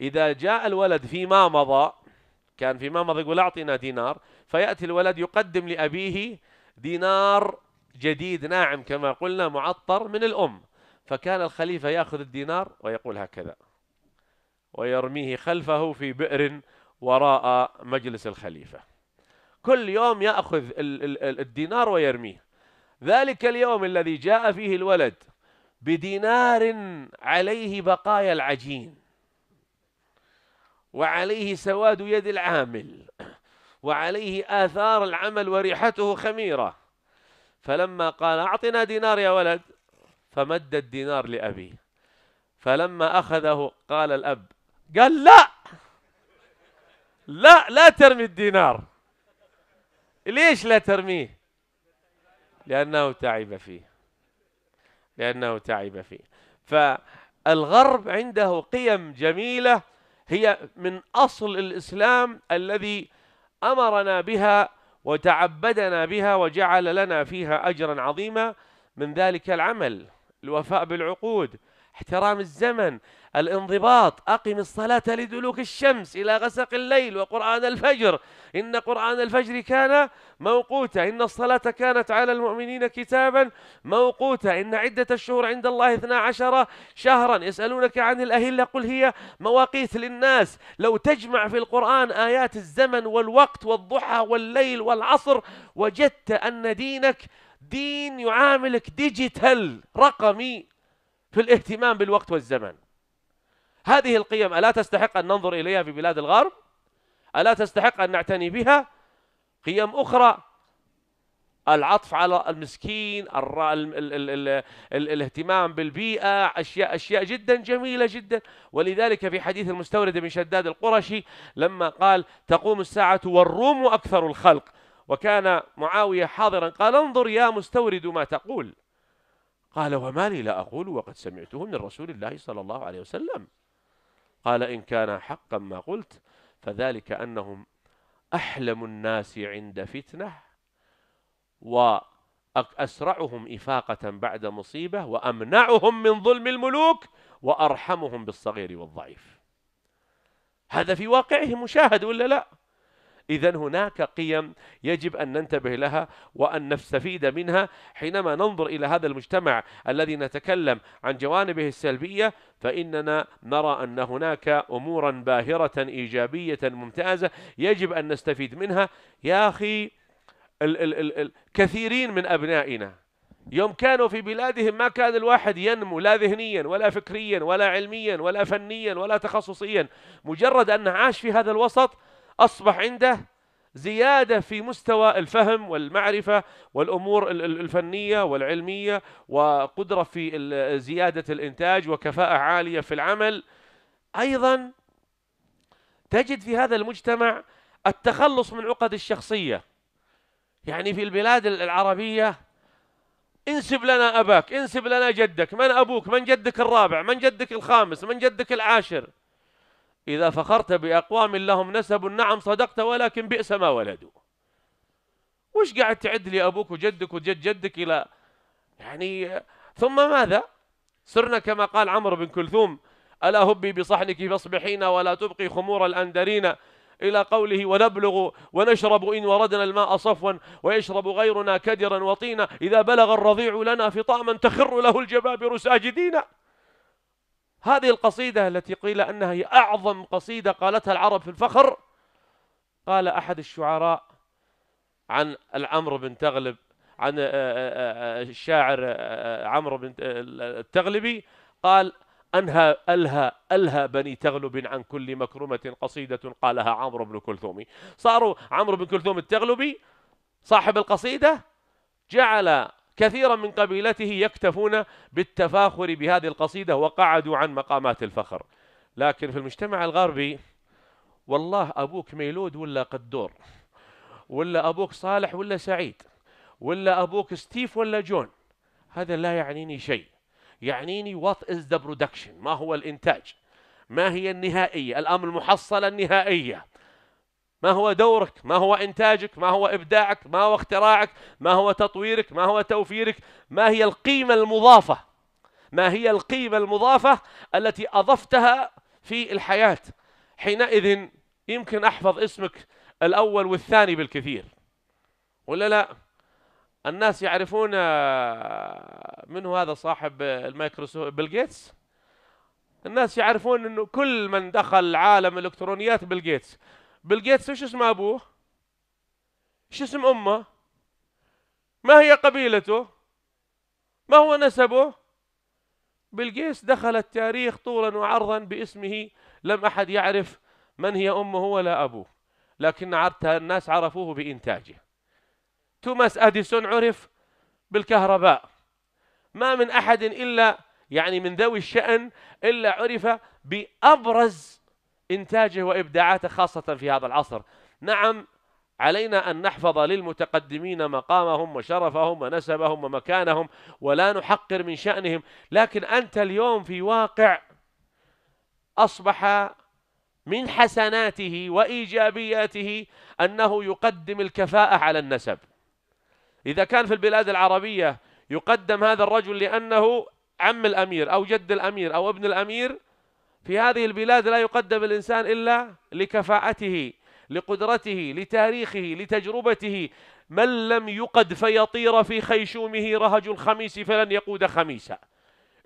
إذا جاء الولد فيما مضى كان في مضى يقول أعطينا دينار فيأتي الولد يقدم لأبيه دينار جديد ناعم كما قلنا معطر من الأم فكان الخليفة يأخذ الدينار ويقول هكذا ويرميه خلفه في بئر وراء مجلس الخليفة كل يوم يأخذ الدينار ويرميه ذلك اليوم الذي جاء فيه الولد بدينار عليه بقايا العجين وعليه سواد يد العامل وعليه آثار العمل وريحته خميرة فلما قال أعطنا دينار يا ولد فمد الدينار لأبيه فلما أخذه قال الأب قال لا لا لا ترمي الدينار ليش لا ترميه لأنه تعب فيه لأنه تعب فيه فالغرب عنده قيم جميلة هي من أصل الإسلام الذي أمرنا بها وتعبدنا بها وجعل لنا فيها أجرا عظيما من ذلك العمل الوفاء بالعقود احترام الزمن الانضباط أقم الصلاة لدلوك الشمس إلى غسق الليل وقرآن الفجر إن قرآن الفجر كان موقوتا إن الصلاة كانت على المؤمنين كتابا موقوتا إن عدة الشهور عند الله 12 شهرا يسألونك عن الأهلة قل هي مواقيت للناس لو تجمع في القرآن آيات الزمن والوقت والضحى والليل والعصر وجدت أن دينك دين يعاملك ديجيتال رقمي في الاهتمام بالوقت والزمن هذه القيم ألا تستحق أن ننظر إليها في بلاد الغرب ألا تستحق أن نعتني بها قيم أخرى العطف على المسكين الاهتمام بالبيئة أشياء أشياء جدا جميلة جدا ولذلك في حديث المستورد من شداد القرشي لما قال تقوم الساعة والروم أكثر الخلق وكان معاوية حاضرا قال انظر يا مستورد ما تقول قال وما لي لا أقول وقد سمعته من رسول الله صلى الله عليه وسلم قال إن كان حقا ما قلت فذلك أنهم أحلم الناس عند فتنة وأسرعهم إفاقة بعد مصيبة وأمنعهم من ظلم الملوك وأرحمهم بالصغير والضعيف هذا في واقعه مشاهد ولا لا؟ إذا هناك قيم يجب أن ننتبه لها وأن نستفيد منها حينما ننظر إلى هذا المجتمع الذي نتكلم عن جوانبه السلبية فإننا نرى أن هناك أمورا باهرة إيجابية ممتازة يجب أن نستفيد منها يا أخي ال ال ال ال كثيرين من أبنائنا يوم كانوا في بلادهم ما كان الواحد ينمو لا ذهنيا ولا فكريا ولا علميا ولا فنيا ولا تخصصيا مجرد أنه عاش في هذا الوسط أصبح عنده زيادة في مستوى الفهم والمعرفة والأمور الفنية والعلمية وقدرة في زيادة الإنتاج وكفاءة عالية في العمل أيضا تجد في هذا المجتمع التخلص من عقد الشخصية يعني في البلاد العربية انسب لنا أباك انسب لنا جدك من أبوك من جدك الرابع من جدك الخامس من جدك العاشر إذا فخرت بأقوام لهم نسب نعم صدقت ولكن بئس ما ولدوا وش قاعد تعد لي أبوك وجدك وجد جدك إلى يعني ثم ماذا صرنا كما قال عمرو بن كلثوم ألا هبي بصحنك فاصبحينا ولا تبقي خمور الأندرين إلى قوله ونبلغ ونشرب إن وردنا الماء صفوا ويشرب غيرنا كدرا وطينا إذا بلغ الرضيع لنا فطاما تخر له الجبابر ساجدين هذه القصيدة التي قيل أنها هي أعظم قصيدة قالتها العرب في الفخر قال أحد الشعراء عن العمر بن تغلب عن آه، آه، آه، الشاعر عمرو بن التغلبي قال أنهى ألهى ألهى بني تغلب عن كل مكرمة قصيدة قالها عمرو بن كلثومي صاروا عمرو بن كلثوم التغلبي صاحب القصيدة جعل كثيرا من قبيلته يكتفون بالتفاخر بهذه القصيدة وقعدوا عن مقامات الفخر لكن في المجتمع الغربي والله أبوك ميلود ولا قدور ولا أبوك صالح ولا سعيد ولا أبوك ستيف ولا جون هذا لا يعنيني شيء يعنيني what is the production ما هو الإنتاج ما هي النهائية الأمر المحصلة النهائية ما هو دورك ما هو إنتاجك ما هو إبداعك ما هو اختراعك ما هو تطويرك ما هو توفيرك ما هي القيمة المضافة ما هي القيمة المضافة التي أضفتها في الحياة حينئذ يمكن أحفظ اسمك الأول والثاني بالكثير ولا لا الناس يعرفون آه، من هو هذا صاحب المايكروسوفت بيل جيتس الناس يعرفون انه كل من دخل عالم الالكترونيات بيل جيتس بيل جيتس شو اسم ابوه؟ شو اسم امه؟ ما هي قبيلته؟ ما هو نسبه؟ بيل جيتس دخل التاريخ طولا وعرضا باسمه لم احد يعرف من هي امه ولا ابوه لكن الناس عرفوه بانتاجه توماس اديسون عرف بالكهرباء ما من احد الا يعني من ذوي الشأن الا عرف بابرز إنتاجه وإبداعاته خاصة في هذا العصر نعم علينا أن نحفظ للمتقدمين مقامهم وشرفهم ونسبهم ومكانهم ولا نحقر من شأنهم لكن أنت اليوم في واقع أصبح من حسناته وإيجابياته أنه يقدم الكفاءة على النسب إذا كان في البلاد العربية يقدم هذا الرجل لأنه عم الأمير أو جد الأمير أو ابن الأمير في هذه البلاد لا يقدم الإنسان إلا لكفاءته لقدرته لتاريخه لتجربته من لم يقد فيطير في خيشومه رهج الخميس فلن يقود خميسا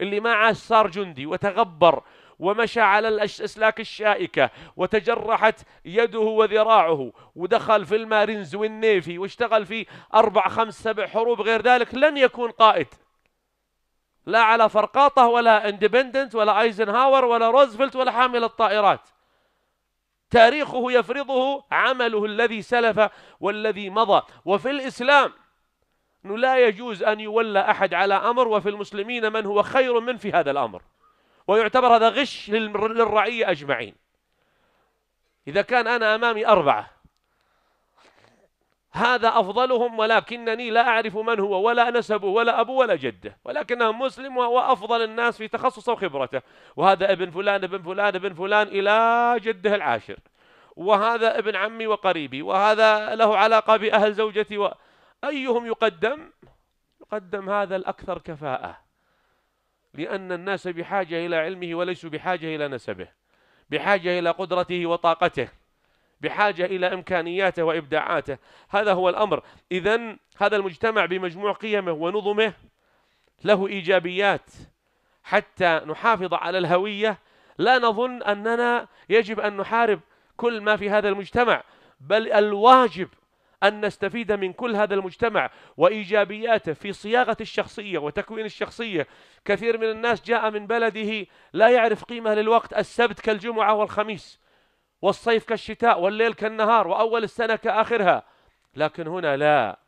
اللي ما عاش صار جندي وتغبر ومشى على الأسلاك الشائكة وتجرحت يده وذراعه ودخل في المارينز والنيفي واشتغل في أربع خمس سبع حروب غير ذلك لن يكون قائد لا على فرقاطة ولا اندبندنت ولا ايزنهاور ولا روزفلت ولا حامل الطائرات تاريخه يفرضه عمله الذي سلف والذي مضى وفي الإسلام أنه لا يجوز أن يولى أحد على أمر وفي المسلمين من هو خير من في هذا الأمر ويعتبر هذا غش للرعية أجمعين إذا كان أنا أمامي أربعة هذا أفضلهم ولكنني لا أعرف من هو ولا نسبه ولا أبوه ولا جده ولكنه مسلم وهو أفضل الناس في تخصصه وخبرته وهذا ابن فلان ابن فلان ابن فلان إلى جده العاشر وهذا ابن عمي وقريبي وهذا له علاقة بأهل زوجتي و... أيهم يقدم يقدم هذا الأكثر كفاءة لأن الناس بحاجة إلى علمه وليسوا بحاجة إلى نسبه بحاجة إلى قدرته وطاقته بحاجة إلى إمكانياته وإبداعاته هذا هو الأمر إذا هذا المجتمع بمجموع قيمه ونظمه له إيجابيات حتى نحافظ على الهوية لا نظن أننا يجب أن نحارب كل ما في هذا المجتمع بل الواجب أن نستفيد من كل هذا المجتمع وإيجابياته في صياغة الشخصية وتكوين الشخصية كثير من الناس جاء من بلده لا يعرف قيمة للوقت السبت كالجمعة والخميس والصيف كالشتاء والليل كالنهار وأول السنة كآخرها لكن هنا لا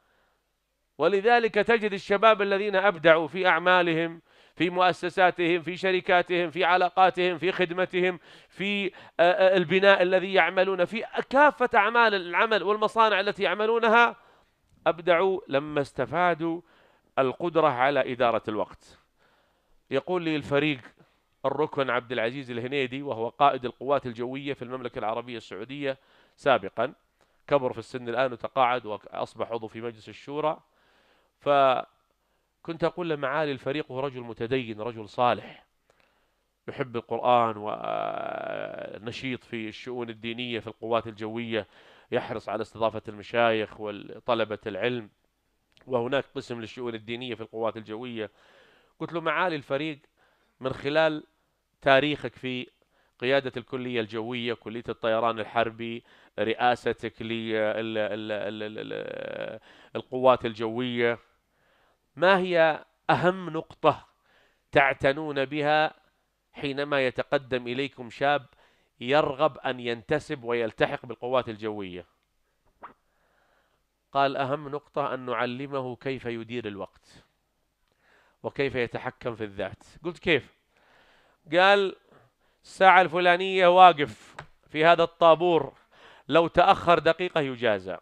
ولذلك تجد الشباب الذين أبدعوا في أعمالهم في مؤسساتهم في شركاتهم في علاقاتهم في خدمتهم في آه، آه، البناء الذي يعملون في كافة أعمال العمل والمصانع التي يعملونها أبدعوا لما استفادوا القدرة على إدارة الوقت يقول لي الفريق الركن عبد العزيز الهنيدي وهو قائد القوات الجوية في المملكة العربية السعودية سابقا كبر في السن الآن وتقاعد وأصبح عضو في مجلس الشورى فكنت أقول لمعالي الفريق هو رجل متدين رجل صالح يحب القرآن ونشيط في الشؤون الدينية في القوات الجوية يحرص على استضافة المشايخ وطلبة العلم وهناك قسم للشؤون الدينية في القوات الجوية قلت له معالي الفريق من خلال تاريخك في قيادة الكلية الجوية كلية الطيران الحربي رئاستك للقوات الجوية ما هي أهم نقطة تعتنون بها حينما يتقدم إليكم شاب يرغب أن ينتسب ويلتحق بالقوات الجوية قال أهم نقطة أن نعلمه كيف يدير الوقت وكيف يتحكم في الذات قلت كيف قال الساعة الفلانية واقف في هذا الطابور لو تأخر دقيقة يجازى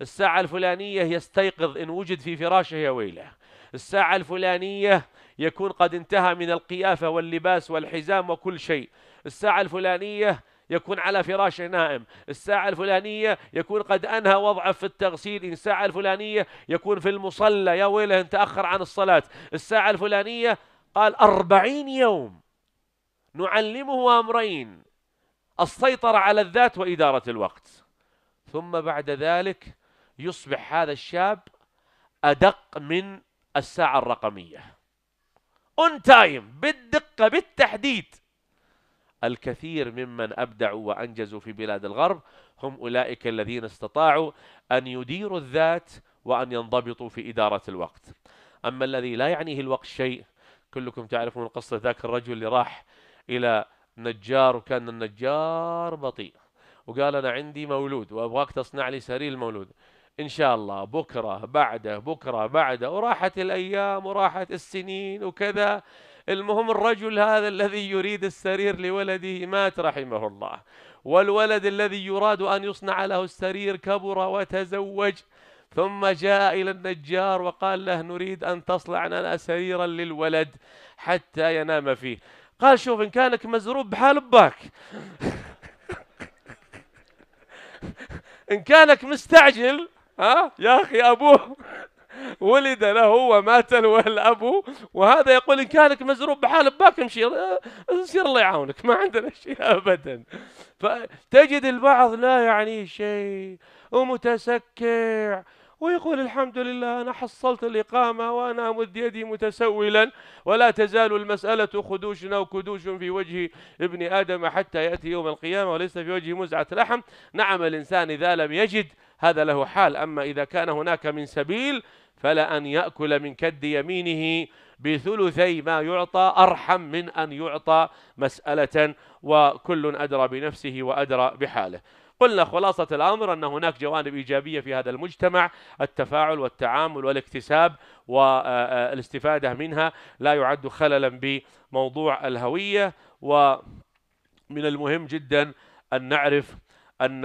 الساعة الفلانية يستيقظ إن وجد في فراشه يا ويله الساعة الفلانية يكون قد انتهى من القيافة واللباس والحزام وكل شيء الساعة الفلانية يكون على فراشه نائم الساعة الفلانية يكون قد أنهى وضعه في التغسيل الساعة الفلانية يكون في المصلى يا ويله تأخر عن الصلاة الساعة الفلانية قال أربعين يوم نعلمه أمرين السيطرة على الذات وإدارة الوقت ثم بعد ذلك يصبح هذا الشاب أدق من الساعة الرقمية اون تايم بالدقة بالتحديد الكثير ممن أبدعوا وأنجزوا في بلاد الغرب هم أولئك الذين استطاعوا أن يديروا الذات وأن ينضبطوا في إدارة الوقت أما الذي لا يعنيه الوقت شيء كلكم تعرفون قصة ذاك الرجل اللي راح إلى نجار وكان النجار بطيء وقال أنا عندي مولود وأبغاك تصنع لي سرير المولود إن شاء الله بكرة بعده بكرة بعده وراحت الأيام وراحت السنين وكذا المهم الرجل هذا الذي يريد السرير لولده مات رحمه الله والولد الذي يراد أن يصنع له السرير كبر وتزوج ثم جاء إلى النجار وقال له نريد أن تصنع لنا سريرا للولد حتى ينام فيه قال شوف إن كانك مزروب بحال باك إن كانك مستعجل ها يا أخي أبوه ولد له ومات له الأب وهذا يقول إن كانك مزروب بحال باك امشي يصير الله يعاونك ما عندنا شيء أبدا فتجد البعض لا يعنيه شيء ومتسكع ويقول الحمد لله أنا حصلت الإقامة وأنا أمد يدي متسولا ولا تزال المسألة خدوش أو كدوش في وجه ابن آدم حتى يأتي يوم القيامة وليس في وجه مزعة لحم نعم الإنسان إذا لم يجد هذا له حال أما إذا كان هناك من سبيل فلا أن يأكل من كد يمينه بثلثي ما يعطى أرحم من أن يعطى مسألة وكل أدرى بنفسه وأدرى بحاله قلنا خلاصة الأمر أن هناك جوانب إيجابية في هذا المجتمع التفاعل والتعامل والاكتساب والاستفادة منها لا يعد خللا بموضوع الهوية ومن المهم جدا أن نعرف أن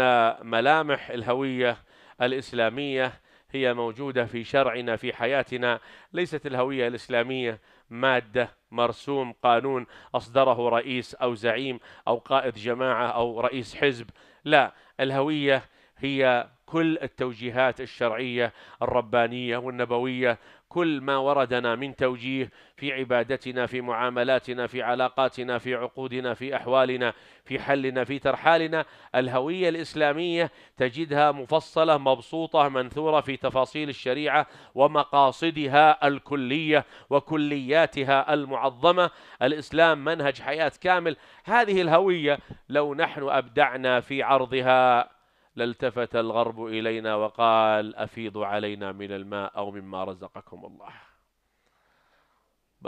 ملامح الهوية الإسلامية هي موجودة في شرعنا في حياتنا ليست الهوية الإسلامية مادة مرسوم قانون أصدره رئيس أو زعيم أو قائد جماعة أو رئيس حزب لا الهوية هي كل التوجيهات الشرعية الربانية والنبوية كل ما وردنا من توجيه في عبادتنا في معاملاتنا في علاقاتنا في عقودنا في أحوالنا في حلنا في ترحالنا الهوية الإسلامية تجدها مفصلة مبسوطة منثورة في تفاصيل الشريعة ومقاصدها الكلية وكلياتها المعظمة الإسلام منهج حياة كامل هذه الهوية لو نحن أبدعنا في عرضها لالتفت الغرب إلينا وقال أفيضوا علينا من الماء أو مما رزقكم الله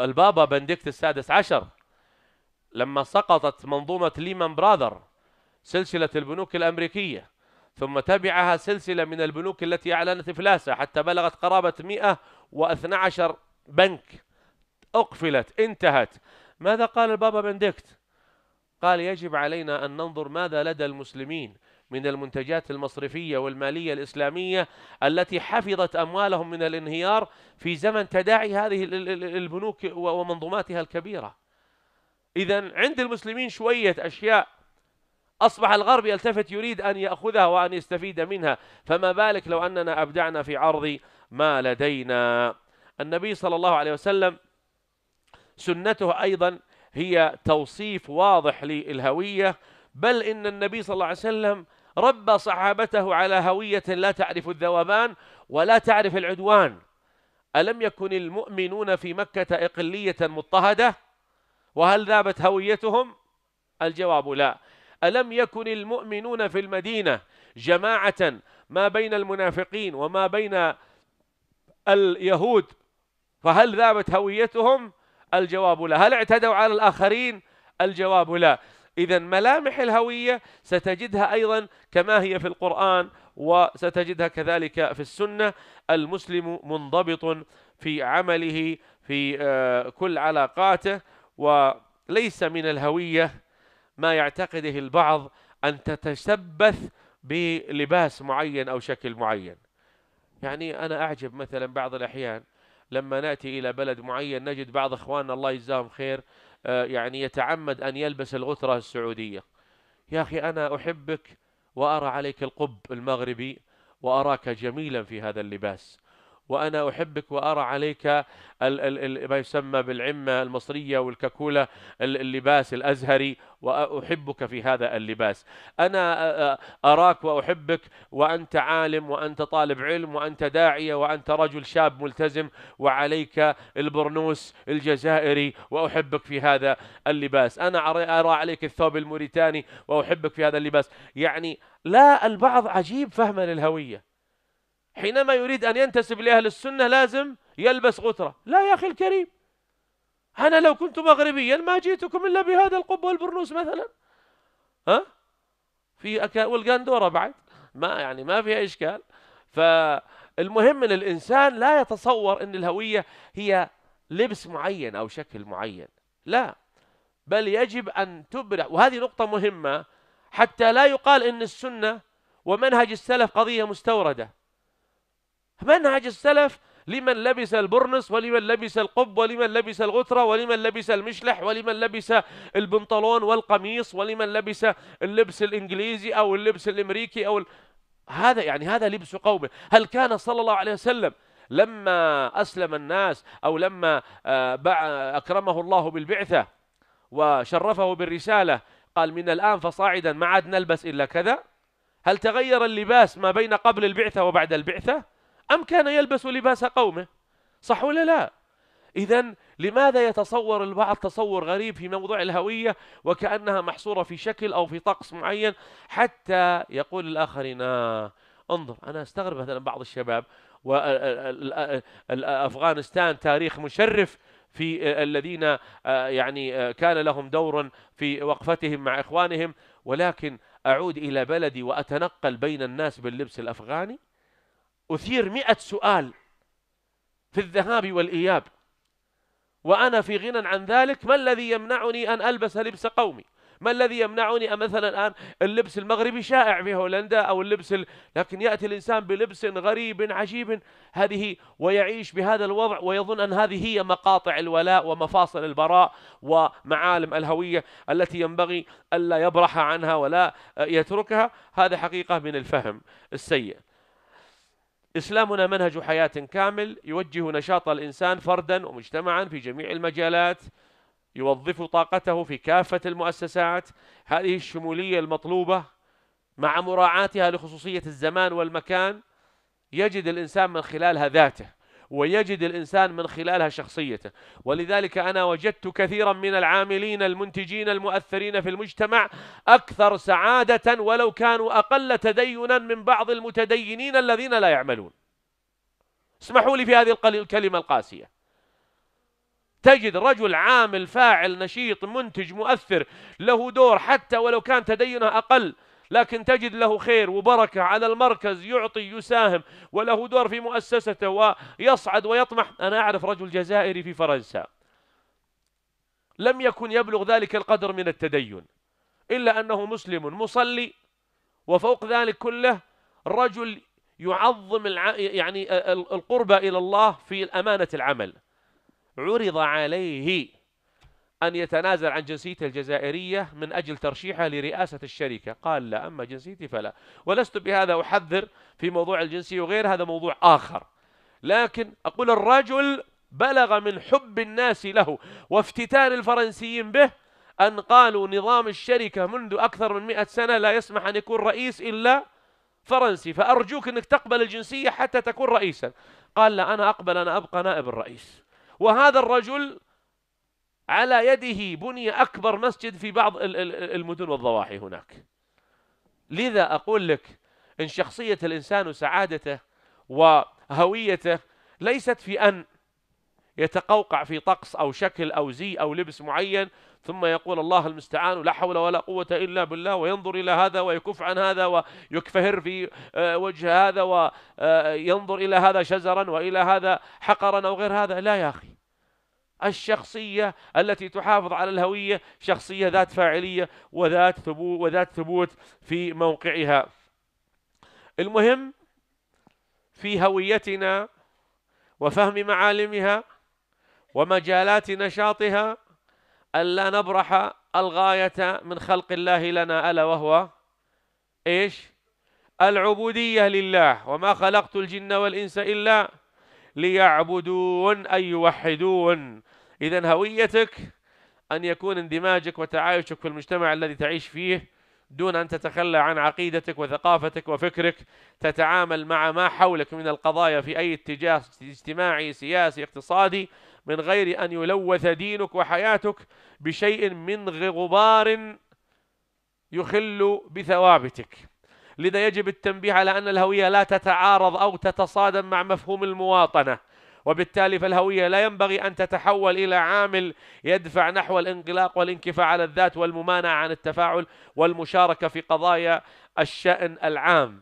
البابا بنديكت السادس عشر لما سقطت منظومة ليمان براذر سلسلة البنوك الأمريكية ثم تبعها سلسلة من البنوك التي أعلنت إفلاسها حتى بلغت قرابة 112 بنك أقفلت انتهت ماذا قال البابا بنديكت قال يجب علينا أن ننظر ماذا لدى المسلمين من المنتجات المصرفية والمالية الإسلامية التي حفظت أموالهم من الانهيار في زمن تداعي هذه البنوك ومنظوماتها الكبيرة إذا عند المسلمين شوية أشياء أصبح الغرب يلتفت يريد أن يأخذها وأن يستفيد منها فما بالك لو أننا أبدعنا في عرض ما لدينا النبي صلى الله عليه وسلم سنته أيضا هي توصيف واضح للهوية بل إن النبي صلى الله عليه وسلم ربى صحابته على هوية لا تعرف الذوبان ولا تعرف العدوان ألم يكن المؤمنون في مكة إقلية مضطهدة وهل ذابت هويتهم الجواب لا ألم يكن المؤمنون في المدينة جماعة ما بين المنافقين وما بين اليهود فهل ذابت هويتهم الجواب لا هل اعتدوا على الآخرين الجواب لا إذا ملامح الهوية ستجدها أيضا كما هي في القرآن وستجدها كذلك في السنة المسلم منضبط في عمله في آه، كل علاقاته وليس من الهوية ما يعتقده البعض أن تتشبث بلباس معين أو شكل معين يعني أنا أعجب مثلا بعض الأحيان لما نأتي إلى بلد معين نجد بعض إخواننا الله يجزاهم خير آه، يعني يتعمد أن يلبس الغترة السعودية يا أخي أنا أحبك وأرى عليك القب المغربي وأراك جميلا في هذا اللباس وأنا أحبك وأرى عليك الـ الـ الـ ما يسمى بالعمة المصرية والككولة اللباس الأزهري وأحبك في هذا اللباس أنا أراك وأحبك وأنت عالم وأنت طالب علم وأنت داعية وأنت رجل شاب ملتزم وعليك البرنوس الجزائري وأحبك في هذا اللباس أنا أرى عليك الثوب الموريتاني وأحبك في هذا اللباس يعني لا البعض عجيب فهما للهوية حينما يريد أن ينتسب لأهل السنة لازم يلبس غترة لا يا أخي الكريم أنا لو كنت مغربيا ما جئتكم إلا بهذا القب والبرنوس مثلا ها في أكا والقندورة بعد ما يعني ما فيها إشكال فالمهم أن الإنسان لا يتصور أن الهوية هي لبس معين أو شكل معين لا بل يجب أن تبرع وهذه نقطة مهمة حتى لا يقال أن السنة ومنهج السلف قضية مستوردة منهج السلف لمن لبس البرنس ولمن لبس القب ولمن لبس الغترة ولمن لبس المشلح ولمن لبس البنطلون والقميص ولمن لبس اللبس الإنجليزي أو اللبس الأمريكي أو ال... هذا يعني هذا لبس قومه هل كان صلى الله عليه وسلم لما أسلم الناس أو لما آه، أكرمه الله بالبعثة وشرفه بالرسالة قال من الآن فصاعدا ما عاد نلبس إلا كذا هل تغير اللباس ما بين قبل البعثة وبعد البعثة أم كان يلبس لباس قومه صح ولا لا إذا لماذا يتصور البعض تصور غريب في موضوع الهوية وكأنها محصورة في شكل أو في طقس معين حتى يقول الآخرين آه انظر أنا استغرب مثلا بعض الشباب وأفغانستان تاريخ مشرف في آه، الذين آه، يعني آه، كان لهم دور في وقفتهم مع إخوانهم ولكن أعود إلى بلدي وأتنقل بين الناس باللبس الأفغاني أثير مئة سؤال في الذهاب والإياب وأنا في غنى عن ذلك ما الذي يمنعني أن ألبس لبس قومي ما الذي يمنعني مثلا الآن اللبس المغربي شائع في هولندا أو اللبس ال... لكن يأتي الإنسان بلبس غريب عجيب هذه ويعيش بهذا الوضع ويظن أن هذه هي مقاطع الولاء ومفاصل البراء ومعالم الهوية التي ينبغي ألا يبرح عنها ولا يتركها هذا حقيقة من الفهم السيء إسلامنا منهج حياة كامل يوجه نشاط الإنسان فردا ومجتمعا في جميع المجالات يوظف طاقته في كافة المؤسسات هذه الشمولية المطلوبة مع مراعاتها لخصوصية الزمان والمكان يجد الإنسان من خلالها ذاته ويجد الإنسان من خلالها شخصيته ولذلك أنا وجدت كثيرا من العاملين المنتجين المؤثرين في المجتمع أكثر سعادة ولو كانوا أقل تدينا من بعض المتدينين الذين لا يعملون اسمحوا لي في هذه الكلمة القاسية تجد رجل عامل فاعل نشيط منتج مؤثر له دور حتى ولو كان تدينه أقل لكن تجد له خير وبركة على المركز يعطي يساهم وله دور في مؤسسته ويصعد ويطمح أنا أعرف رجل جزائري في فرنسا لم يكن يبلغ ذلك القدر من التدين إلا أنه مسلم مصلي وفوق ذلك كله رجل يعظم الع... يعني القربة إلى الله في أمانة العمل عرض عليه أن يتنازل عن جنسيته الجزائرية من أجل ترشيحه لرئاسة الشركة قال لا أما جنسيتي فلا ولست بهذا أحذر في موضوع الجنسية وغير هذا موضوع آخر لكن أقول الرجل بلغ من حب الناس له وافتتان الفرنسيين به أن قالوا نظام الشركة منذ أكثر من مئة سنة لا يسمح أن يكون رئيس إلا فرنسي فأرجوك أنك تقبل الجنسية حتى تكون رئيسا قال لا أنا أقبل أنا أبقى نائب الرئيس وهذا الرجل على يده بني أكبر مسجد في بعض المدن والضواحي هناك لذا أقول لك إن شخصية الإنسان وسعادته وهويته ليست في أن يتقوقع في طقس أو شكل أو زي أو لبس معين ثم يقول الله المستعان لا حول ولا قوة إلا بالله وينظر إلى هذا ويكف عن هذا ويكفهر في آه، وجه هذا وينظر آه، إلى هذا شزرا وإلى هذا حقرا أو غير هذا لا يا أخي الشخصية التي تحافظ على الهوية شخصية ذات فاعلية وذات ثبوت وذات ثبوت في موقعها المهم في هويتنا وفهم معالمها ومجالات نشاطها ألا نبرح الغاية من خلق الله لنا ألا وهو إيش العبودية لله وما خلقت الجن والإنس إلا ليعبدون أي يوحدون إذا هويتك أن يكون اندماجك وتعايشك في المجتمع الذي تعيش فيه دون أن تتخلى عن عقيدتك وثقافتك وفكرك تتعامل مع ما حولك من القضايا في أي اتجاه اجتماعي سياسي اقتصادي من غير أن يلوث دينك وحياتك بشيء من غبار يخل بثوابتك لذا يجب التنبيه على أن الهوية لا تتعارض أو تتصادم مع مفهوم المواطنة وبالتالي فالهوية لا ينبغي أن تتحول إلى عامل يدفع نحو الانغلاق والانكفاء على الذات والممانعة عن التفاعل والمشاركة في قضايا الشأن العام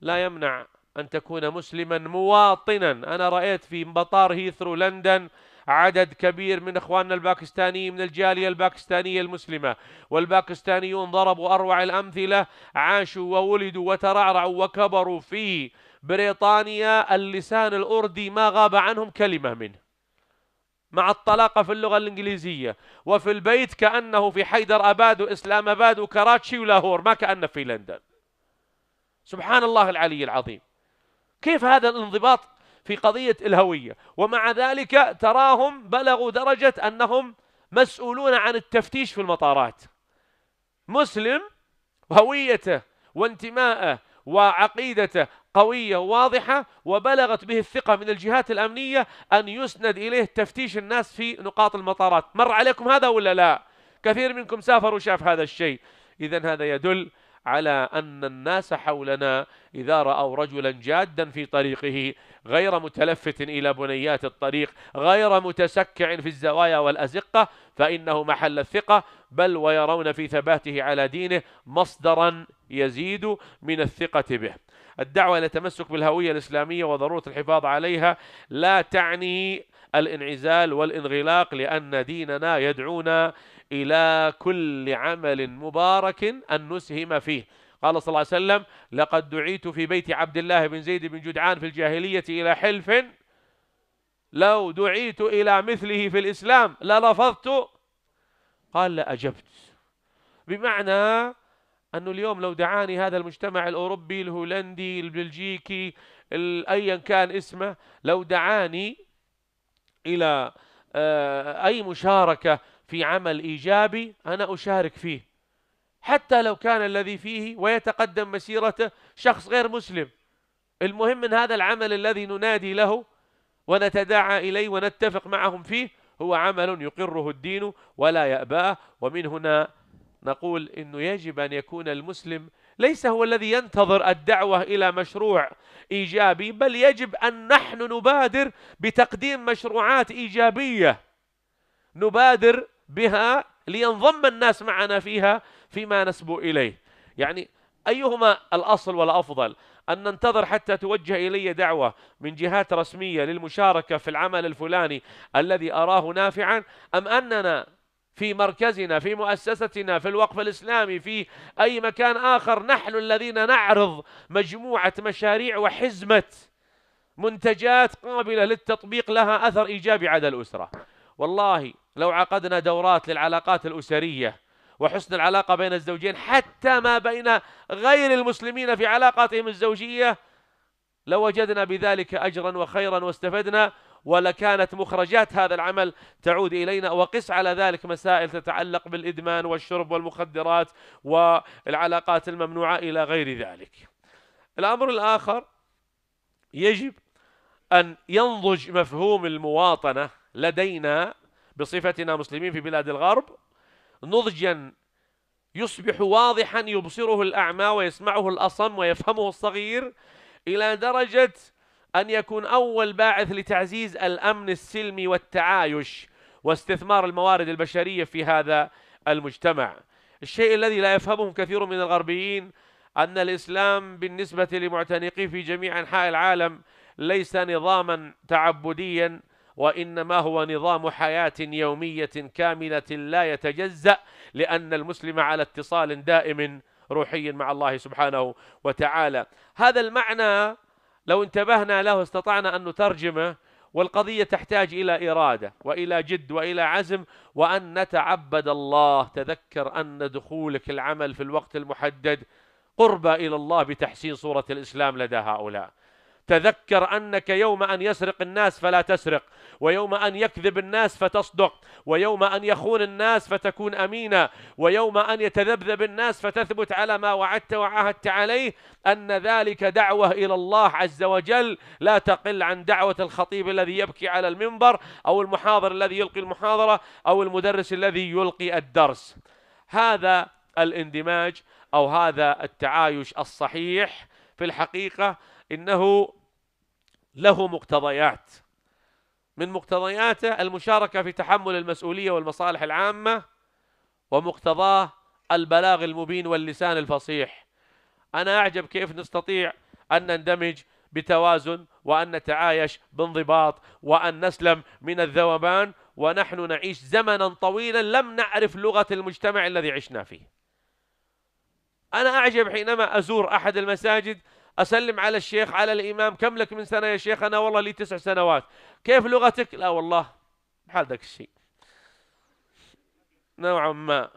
لا يمنع أن تكون مسلما مواطنا أنا رأيت في مطار هيثرو لندن عدد كبير من إخواننا الباكستانيين من الجالية الباكستانية المسلمة والباكستانيون ضربوا أروع الأمثلة عاشوا وولدوا وترعرعوا وكبروا في بريطانيا اللسان الأردي ما غاب عنهم كلمة منه مع الطلاقة في اللغة الإنجليزية وفي البيت كأنه في حيدر أباد وإسلام أباد وكراتشي ولاهور ما كأنه في لندن سبحان الله العلي العظيم كيف هذا الانضباط في قضية الهوية ومع ذلك تراهم بلغوا درجة أنهم مسؤولون عن التفتيش في المطارات مسلم هويته وانتماءه وعقيدته قوية واضحة وبلغت به الثقة من الجهات الأمنية أن يسند إليه تفتيش الناس في نقاط المطارات مر عليكم هذا ولا لا كثير منكم سافر وشاف هذا الشيء إذا هذا يدل على أن الناس حولنا إذا رأوا رجلا جادا في طريقه غير متلفت إلى بنيات الطريق غير متسكع في الزوايا والأزقة فإنه محل الثقة بل ويرون في ثباته على دينه مصدرا يزيد من الثقة به الدعوة إلى التمسك بالهوية الإسلامية وضرورة الحفاظ عليها لا تعني الانعزال والانغلاق لأن ديننا يدعونا إلى كل عمل مبارك أن نسهم فيه قال صلى الله عليه وسلم لقد دعيت في بيت عبد الله بن زيد بن جدعان في الجاهلية إلى حلف لو دعيت إلى مثله في الإسلام لرفضت قال لأجبت بمعنى أنه اليوم لو دعاني هذا المجتمع الأوروبي الهولندي البلجيكي أيا كان اسمه لو دعاني إلى آه، أي مشاركة في عمل إيجابي أنا أشارك فيه حتى لو كان الذي فيه ويتقدم مسيرته شخص غير مسلم المهم من هذا العمل الذي ننادي له ونتداعى إليه ونتفق معهم فيه هو عمل يقره الدين ولا يأباه ومن هنا نقول إنه يجب أن يكون المسلم ليس هو الذي ينتظر الدعوة إلى مشروع إيجابي بل يجب أن نحن نبادر بتقديم مشروعات إيجابية نبادر بها لينضم الناس معنا فيها فيما نسبو إليه يعني أيهما الأصل والأفضل أن ننتظر حتى توجه إلي دعوة من جهات رسمية للمشاركة في العمل الفلاني الذي أراه نافعا أم أننا في مركزنا في مؤسستنا في الوقف الإسلامي في أي مكان آخر نحن الذين نعرض مجموعة مشاريع وحزمة منتجات قابلة للتطبيق لها أثر إيجابي على الأسرة والله لو عقدنا دورات للعلاقات الأسرية وحسن العلاقة بين الزوجين حتى ما بين غير المسلمين في علاقاتهم الزوجية لوجدنا بذلك أجرا وخيرا واستفدنا ولكانت مخرجات هذا العمل تعود إلينا وقس على ذلك مسائل تتعلق بالإدمان والشرب والمخدرات والعلاقات الممنوعة إلى غير ذلك الأمر الآخر يجب أن ينضج مفهوم المواطنة لدينا بصفتنا مسلمين في بلاد الغرب نضجا يصبح واضحا يبصره الأعمى ويسمعه الأصم ويفهمه الصغير إلى درجة أن يكون أول باعث لتعزيز الأمن السلمي والتعايش واستثمار الموارد البشرية في هذا المجتمع الشيء الذي لا يفهمه كثير من الغربيين أن الإسلام بالنسبة لمعتنقيه في جميع أنحاء العالم ليس نظاما تعبديا وإنما هو نظام حياة يومية كاملة لا يتجزأ لأن المسلم على اتصال دائم روحي مع الله سبحانه وتعالى هذا المعنى لو انتبهنا له استطعنا أن نترجمه والقضية تحتاج إلى إرادة وإلى جد وإلى عزم وأن نتعبد الله تذكر أن دخولك العمل في الوقت المحدد قرب إلى الله بتحسين صورة الإسلام لدى هؤلاء تذكر أنك يوم أن يسرق الناس فلا تسرق ويوم أن يكذب الناس فتصدق ويوم أن يخون الناس فتكون أمينا ويوم أن يتذبذب الناس فتثبت على ما وعدت وعاهدت عليه أن ذلك دعوة إلى الله عز وجل لا تقل عن دعوة الخطيب الذي يبكي على المنبر أو المحاضر الذي يلقي المحاضرة أو المدرس الذي يلقي الدرس هذا الاندماج أو هذا التعايش الصحيح في الحقيقة إنه له مقتضيات من مقتضياته المشاركة في تحمل المسؤولية والمصالح العامة ومقتضاه البلاغ المبين واللسان الفصيح أنا أعجب كيف نستطيع أن نندمج بتوازن وأن نتعايش بانضباط وأن نسلم من الذوبان ونحن نعيش زمنا طويلا لم نعرف لغة المجتمع الذي عشنا فيه أنا أعجب حينما أزور أحد المساجد أسلم على الشيخ على الإمام كم لك من سنة يا شيخ أنا والله لي تسع سنوات كيف لغتك لا والله بحال ذاك الشيء نوعا ما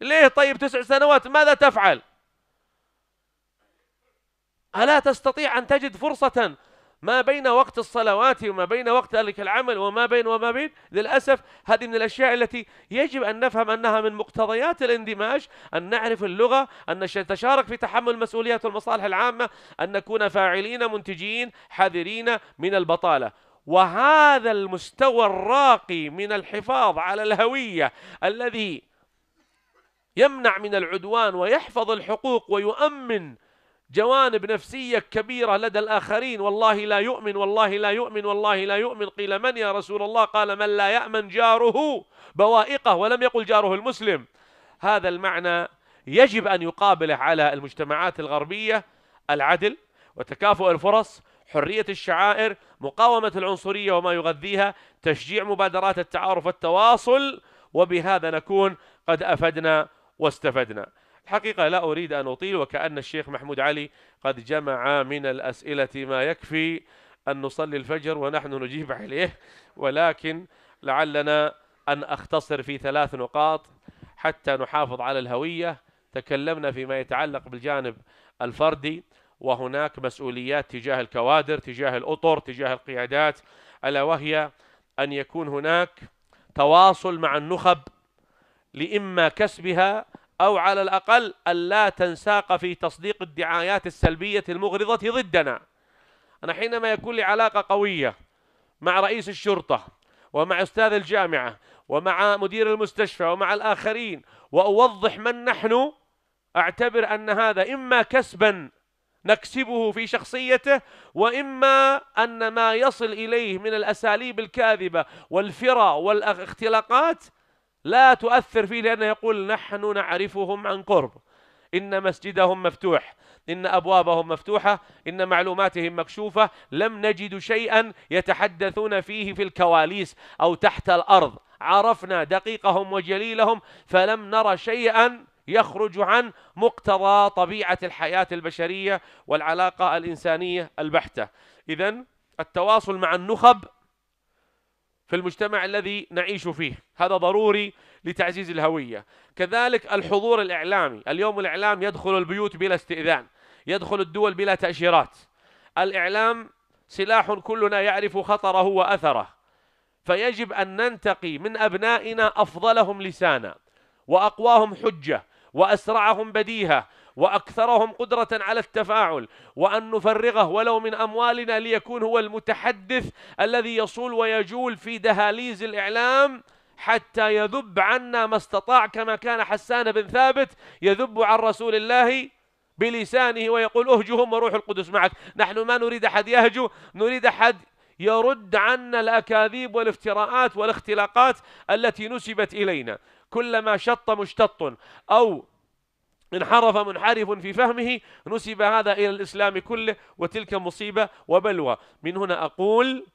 ليه طيب تسع سنوات ماذا تفعل ألا تستطيع أن تجد فرصة ما بين وقت الصلوات وما بين وقت ذلك العمل وما بين وما بين للأسف هذه من الأشياء التي يجب أن نفهم أنها من مقتضيات الاندماج أن نعرف اللغة أن نتشارك في تحمل مسؤوليات والمصالح العامة أن نكون فاعلين منتجين حذرين من البطالة وهذا المستوى الراقي من الحفاظ على الهوية الذي يمنع من العدوان ويحفظ الحقوق ويؤمن جوانب نفسية كبيرة لدى الآخرين والله لا يؤمن والله لا يؤمن والله لا يؤمن قيل من يا رسول الله قال من لا يأمن جاره بوائقه ولم يقل جاره المسلم هذا المعنى يجب أن يقابله على المجتمعات الغربية العدل وتكافؤ الفرص حرية الشعائر مقاومة العنصرية وما يغذيها تشجيع مبادرات التعارف والتواصل وبهذا نكون قد أفدنا واستفدنا حقيقة لا أريد أن أطيل وكأن الشيخ محمود علي قد جمع من الأسئلة ما يكفي أن نصلي الفجر ونحن نجيب عليه ولكن لعلنا أن أختصر في ثلاث نقاط حتى نحافظ على الهوية تكلمنا فيما يتعلق بالجانب الفردي وهناك مسؤوليات تجاه الكوادر تجاه الأطر تجاه القيادات ألا وهي أن يكون هناك تواصل مع النخب لإما كسبها أو على الأقل ألا تنساق في تصديق الدعايات السلبية المغرضة ضدنا أنا حينما يكون لي علاقة قوية مع رئيس الشرطة ومع أستاذ الجامعة ومع مدير المستشفى ومع الآخرين وأوضح من نحن أعتبر أن هذا إما كسبا نكسبه في شخصيته وإما أن ما يصل إليه من الأساليب الكاذبة والفرى والاختلاقات لا تؤثر فيه لأنه يقول نحن نعرفهم عن قرب إن مسجدهم مفتوح إن أبوابهم مفتوحة إن معلوماتهم مكشوفة لم نجد شيئا يتحدثون فيه في الكواليس أو تحت الأرض عرفنا دقيقهم وجليلهم فلم نرى شيئا يخرج عن مقتضى طبيعة الحياة البشرية والعلاقة الإنسانية البحتة إذا التواصل مع النخب في المجتمع الذي نعيش فيه هذا ضروري لتعزيز الهوية كذلك الحضور الإعلامي اليوم الإعلام يدخل البيوت بلا استئذان يدخل الدول بلا تأشيرات الإعلام سلاح كلنا يعرف خطره وأثره فيجب أن ننتقي من أبنائنا أفضلهم لسانا وأقواهم حجة وأسرعهم بديهة وأكثرهم قدرة على التفاعل وأن نفرغه ولو من أموالنا ليكون هو المتحدث الذي يصول ويجول في دهاليز الإعلام حتى يذب عنا ما استطاع كما كان حسان بن ثابت يذب عن رسول الله بلسانه ويقول اهجهم وروح القدس معك نحن ما نريد أحد يهجو نريد أحد يرد عنا الأكاذيب والافتراءات والاختلاقات التي نسبت إلينا كلما شط مشتط أو انحرف منحرف في فهمه نسب هذا إلى الإسلام كله وتلك مصيبة وبلوى من هنا أقول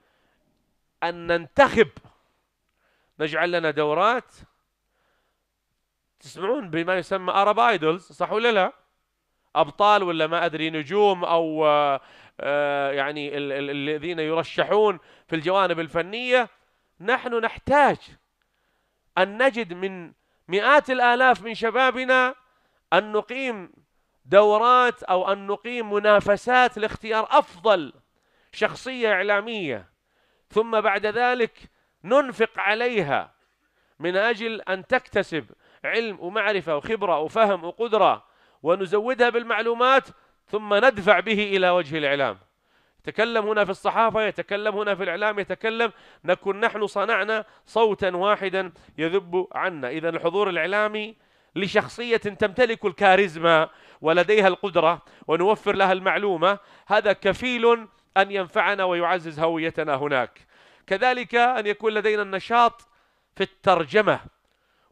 أن ننتخب نجعل لنا دورات تسمعون بما يسمى أرب ايدلز صح ولا لا أبطال ولا ما أدري نجوم أو آه، آه، يعني الذين يرشحون في الجوانب الفنية نحن نحتاج أن نجد من مئات الآلاف من شبابنا أن نقيم دورات أو أن نقيم منافسات لاختيار أفضل شخصية إعلامية ثم بعد ذلك ننفق عليها من أجل أن تكتسب علم ومعرفة وخبرة وفهم وقدرة ونزودها بالمعلومات ثم ندفع به إلى وجه الإعلام يتكلم هنا في الصحافة يتكلم هنا في الإعلام يتكلم نكون نحن صنعنا صوتا واحدا يذب عنا إذا الحضور الإعلامي لشخصية تمتلك الكاريزما ولديها القدرة ونوفر لها المعلومة هذا كفيل أن ينفعنا ويعزز هويتنا هناك كذلك أن يكون لدينا النشاط في الترجمة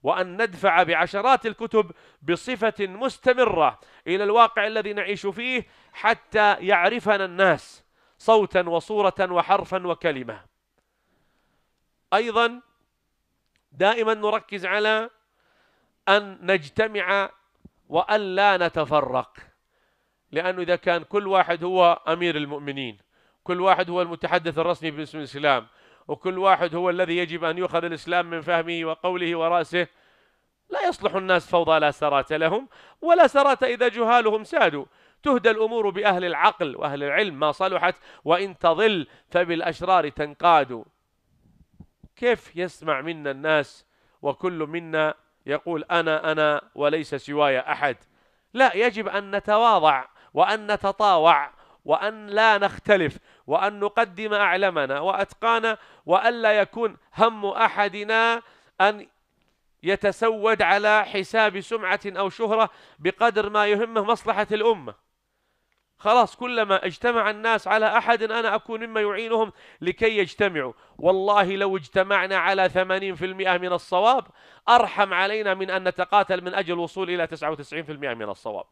وأن ندفع بعشرات الكتب بصفة مستمرة إلى الواقع الذي نعيش فيه حتى يعرفنا الناس صوتا وصورة وحرفا وكلمة أيضا دائما نركز على أن نجتمع وأن لا نتفرق لأنه إذا كان كل واحد هو أمير المؤمنين كل واحد هو المتحدث الرسمي باسم الإسلام وكل واحد هو الذي يجب أن يؤخذ الإسلام من فهمه وقوله ورأسه لا يصلح الناس فوضى لا سرات لهم ولا سرات إذا جهالهم سادوا تهدى الأمور بأهل العقل وأهل العلم ما صلحت وإن تضل فبالأشرار تنقاد كيف يسمع منا الناس وكل منا يقول أنا أنا وليس سواي أحد لا يجب أن نتواضع وأن نتطاوع وأن لا نختلف وأن نقدم أعلمنا وأتقانا وألا يكون هم أحدنا أن يتسود على حساب سمعة أو شهرة بقدر ما يهمه مصلحة الأمة خلاص كلما اجتمع الناس على أحد أنا أكون مما يعينهم لكي يجتمعوا والله لو اجتمعنا على 80% من الصواب أرحم علينا من أن نتقاتل من أجل الوصول إلى 99% من الصواب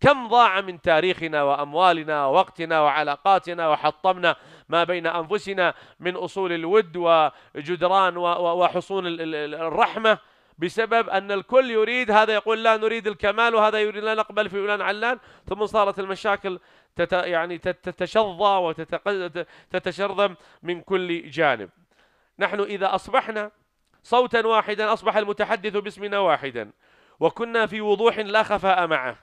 كم ضاع من تاريخنا وأموالنا ووقتنا وعلاقاتنا وحطمنا ما بين أنفسنا من أصول الود وجدران وحصون الرحمة بسبب أن الكل يريد هذا يقول لا نريد الكمال وهذا يريد لا نقبل في فلان علان ثم صارت المشاكل تت يعني تتشظى وتتشرذم من كل جانب نحن إذا أصبحنا صوتا واحدا أصبح المتحدث باسمنا واحدا وكنا في وضوح لا خفاء معه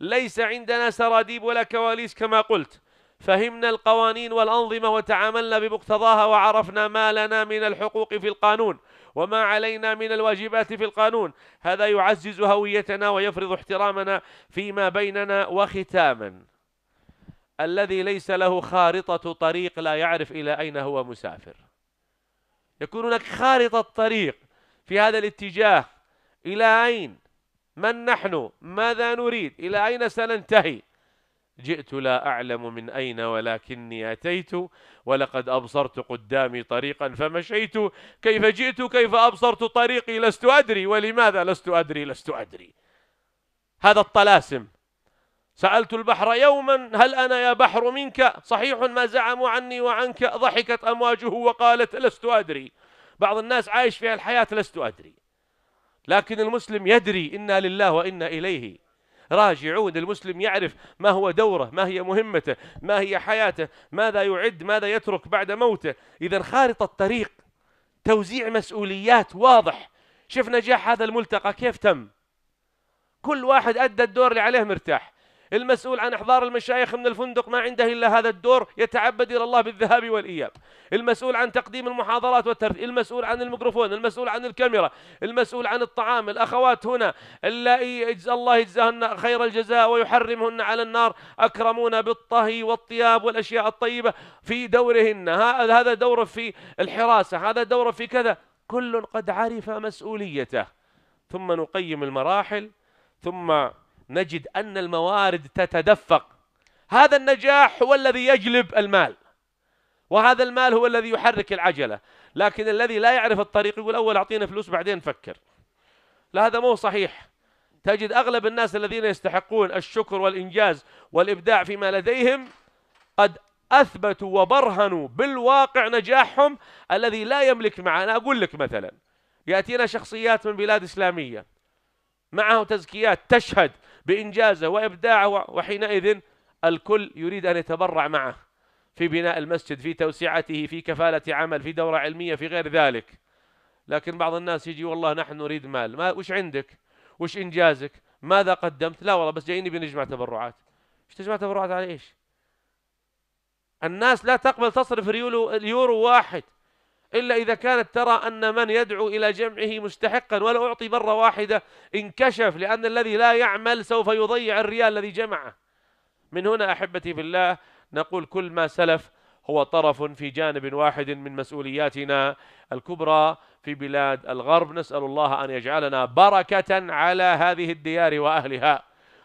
ليس عندنا سراديب ولا كواليس كما قلت فهمنا القوانين والأنظمة وتعاملنا بمقتضاها وعرفنا ما لنا من الحقوق في القانون وما علينا من الواجبات في القانون هذا يعزز هويتنا ويفرض احترامنا فيما بيننا وختاما الذي ليس له خارطة طريق لا يعرف إلى أين هو مسافر يكون هناك خارطة طريق في هذا الاتجاه إلى أين من نحن ماذا نريد إلى أين سننتهي جئت لا أعلم من أين ولكني أتيت ولقد أبصرت قدامي طريقا فمشيت كيف جئت كيف أبصرت طريقي لست أدري ولماذا لست أدري لست أدري هذا الطلاسم سألت البحر يوما هل أنا يا بحر منك صحيح ما زعموا عني وعنك ضحكت أمواجه وقالت لست أدري بعض الناس عايش في الحياة لست أدري لكن المسلم يدري إنا لله وإنا إليه راجعون المسلم يعرف ما هو دوره ما هي مهمته ما هي حياته ماذا يعد ماذا يترك بعد موته إذا خارطة طريق توزيع مسؤوليات واضح شوف نجاح هذا الملتقى كيف تم كل واحد أدى الدور اللي عليه مرتاح المسؤول عن إحضار المشايخ من الفندق ما عنده إلا هذا الدور يتعبد إلى الله بالذهاب والإياب المسؤول عن تقديم المحاضرات والترتيب المسؤول عن الميكروفون المسؤول عن الكاميرا المسؤول عن الطعام الأخوات هنا اللائي يجزى الله يجزاهن خير الجزاء ويحرمهن على النار اكرمونا بالطهي والطياب والأشياء الطيبة في دورهن هذا دوره في الحراسة هذا دوره في كذا كل قد عرف مسؤوليته ثم نقيم المراحل ثم نجد أن الموارد تتدفق هذا النجاح هو الذي يجلب المال وهذا المال هو الذي يحرك العجلة لكن الذي لا يعرف الطريق يقول أول أعطينا فلوس بعدين نفكر لا هذا مو صحيح تجد أغلب الناس الذين يستحقون الشكر والإنجاز والإبداع فيما لديهم قد أثبتوا وبرهنوا بالواقع نجاحهم الذي لا يملك معه أنا أقول لك مثلا يأتينا شخصيات من بلاد إسلامية معه تزكيات تشهد بإنجازه وإبداعه وحينئذ الكل يريد أن يتبرع معه في بناء المسجد في توسعته في كفالة عمل في دورة علمية في غير ذلك لكن بعض الناس يجي والله نحن نريد مال ما وش عندك وش إنجازك ماذا قدمت لا والله بس جايني بنجمع تبرعات ايش تجمع تبرعات على ايش الناس لا تقبل تصرف ريولو اليورو واحد إلا إذا كانت ترى أن من يدعو إلى جمعه مستحقا ولو أعطي مرة واحدة انكشف لأن الذي لا يعمل سوف يضيع الريال الذي جمعه من هنا أحبتي في الله نقول كل ما سلف هو طرف في جانب واحد من مسؤولياتنا الكبرى في بلاد الغرب نسأل الله أن يجعلنا بركة على هذه الديار وأهلها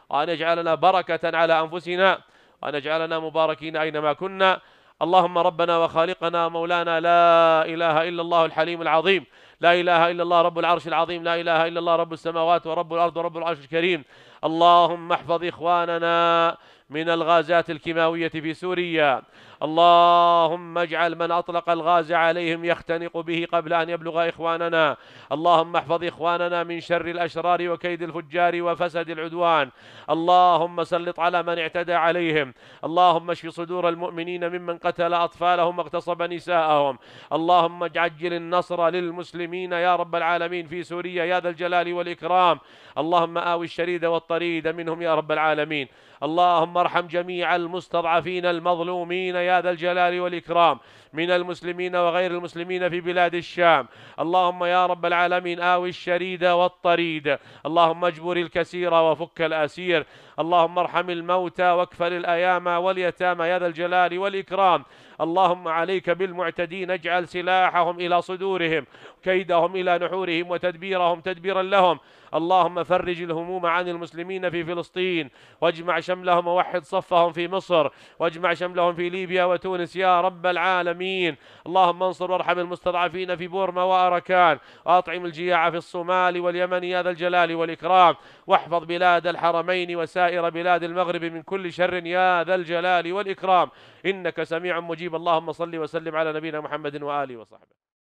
وأن يجعلنا بركة على أنفسنا وأن يجعلنا مباركين أينما كنا اللهم ربنا وخالقنا مولانا لا إله إلا الله الحليم العظيم لا إله إلا الله رب العرش العظيم لا إله إلا الله رب السماوات ورب الأرض ورب العرش الكريم اللهم احفظ إخواننا من الغازات الكيماوية في سوريا اللهم اجعل من أطلق الغاز عليهم يختنق به قبل أن يبلغ إخواننا اللهم احفظ إخواننا من شر الأشرار وكيد الفجار وفسد العدوان اللهم سلط على من اعتدى عليهم اللهم اشف صدور المؤمنين ممن قتل أطفالهم واغتصب نساءهم اللهم اجعل النصر للمسلمين يا رب العالمين في سوريا يا ذا الجلال والإكرام اللهم آوي الشريد والطريد منهم يا رب العالمين اللهم ارحم جميع المستضعفين المظلومين يا يا ذا الجلال والإكرام من المسلمين وغير المسلمين في بلاد الشام اللهم يا رب العالمين آوي الشريد والطريد اللهم اجبر الكسير وفك الأسير اللهم ارحم الموتى واكفل الأيام واليتامى يا ذا الجلال والإكرام اللهم عليك بالمعتدين اجعل سلاحهم إلى صدورهم كيدهم إلى نحورهم وتدبيرهم تدبيرا لهم اللهم فرج الهموم عن المسلمين في فلسطين واجمع شملهم ووحد صفهم في مصر واجمع شملهم في ليبيا وتونس يا رب العالمين اللهم انصر وارحم المستضعفين في بورما وأركان وأطعم الجياع في الصومال واليمن يا ذا الجلال والإكرام واحفظ بلاد الحرمين وسائر بلاد المغرب من كل شر يا ذا الجلال والإكرام إنك سميع مجيب اللهم صل وسلم على نبينا محمد وآله وصحبه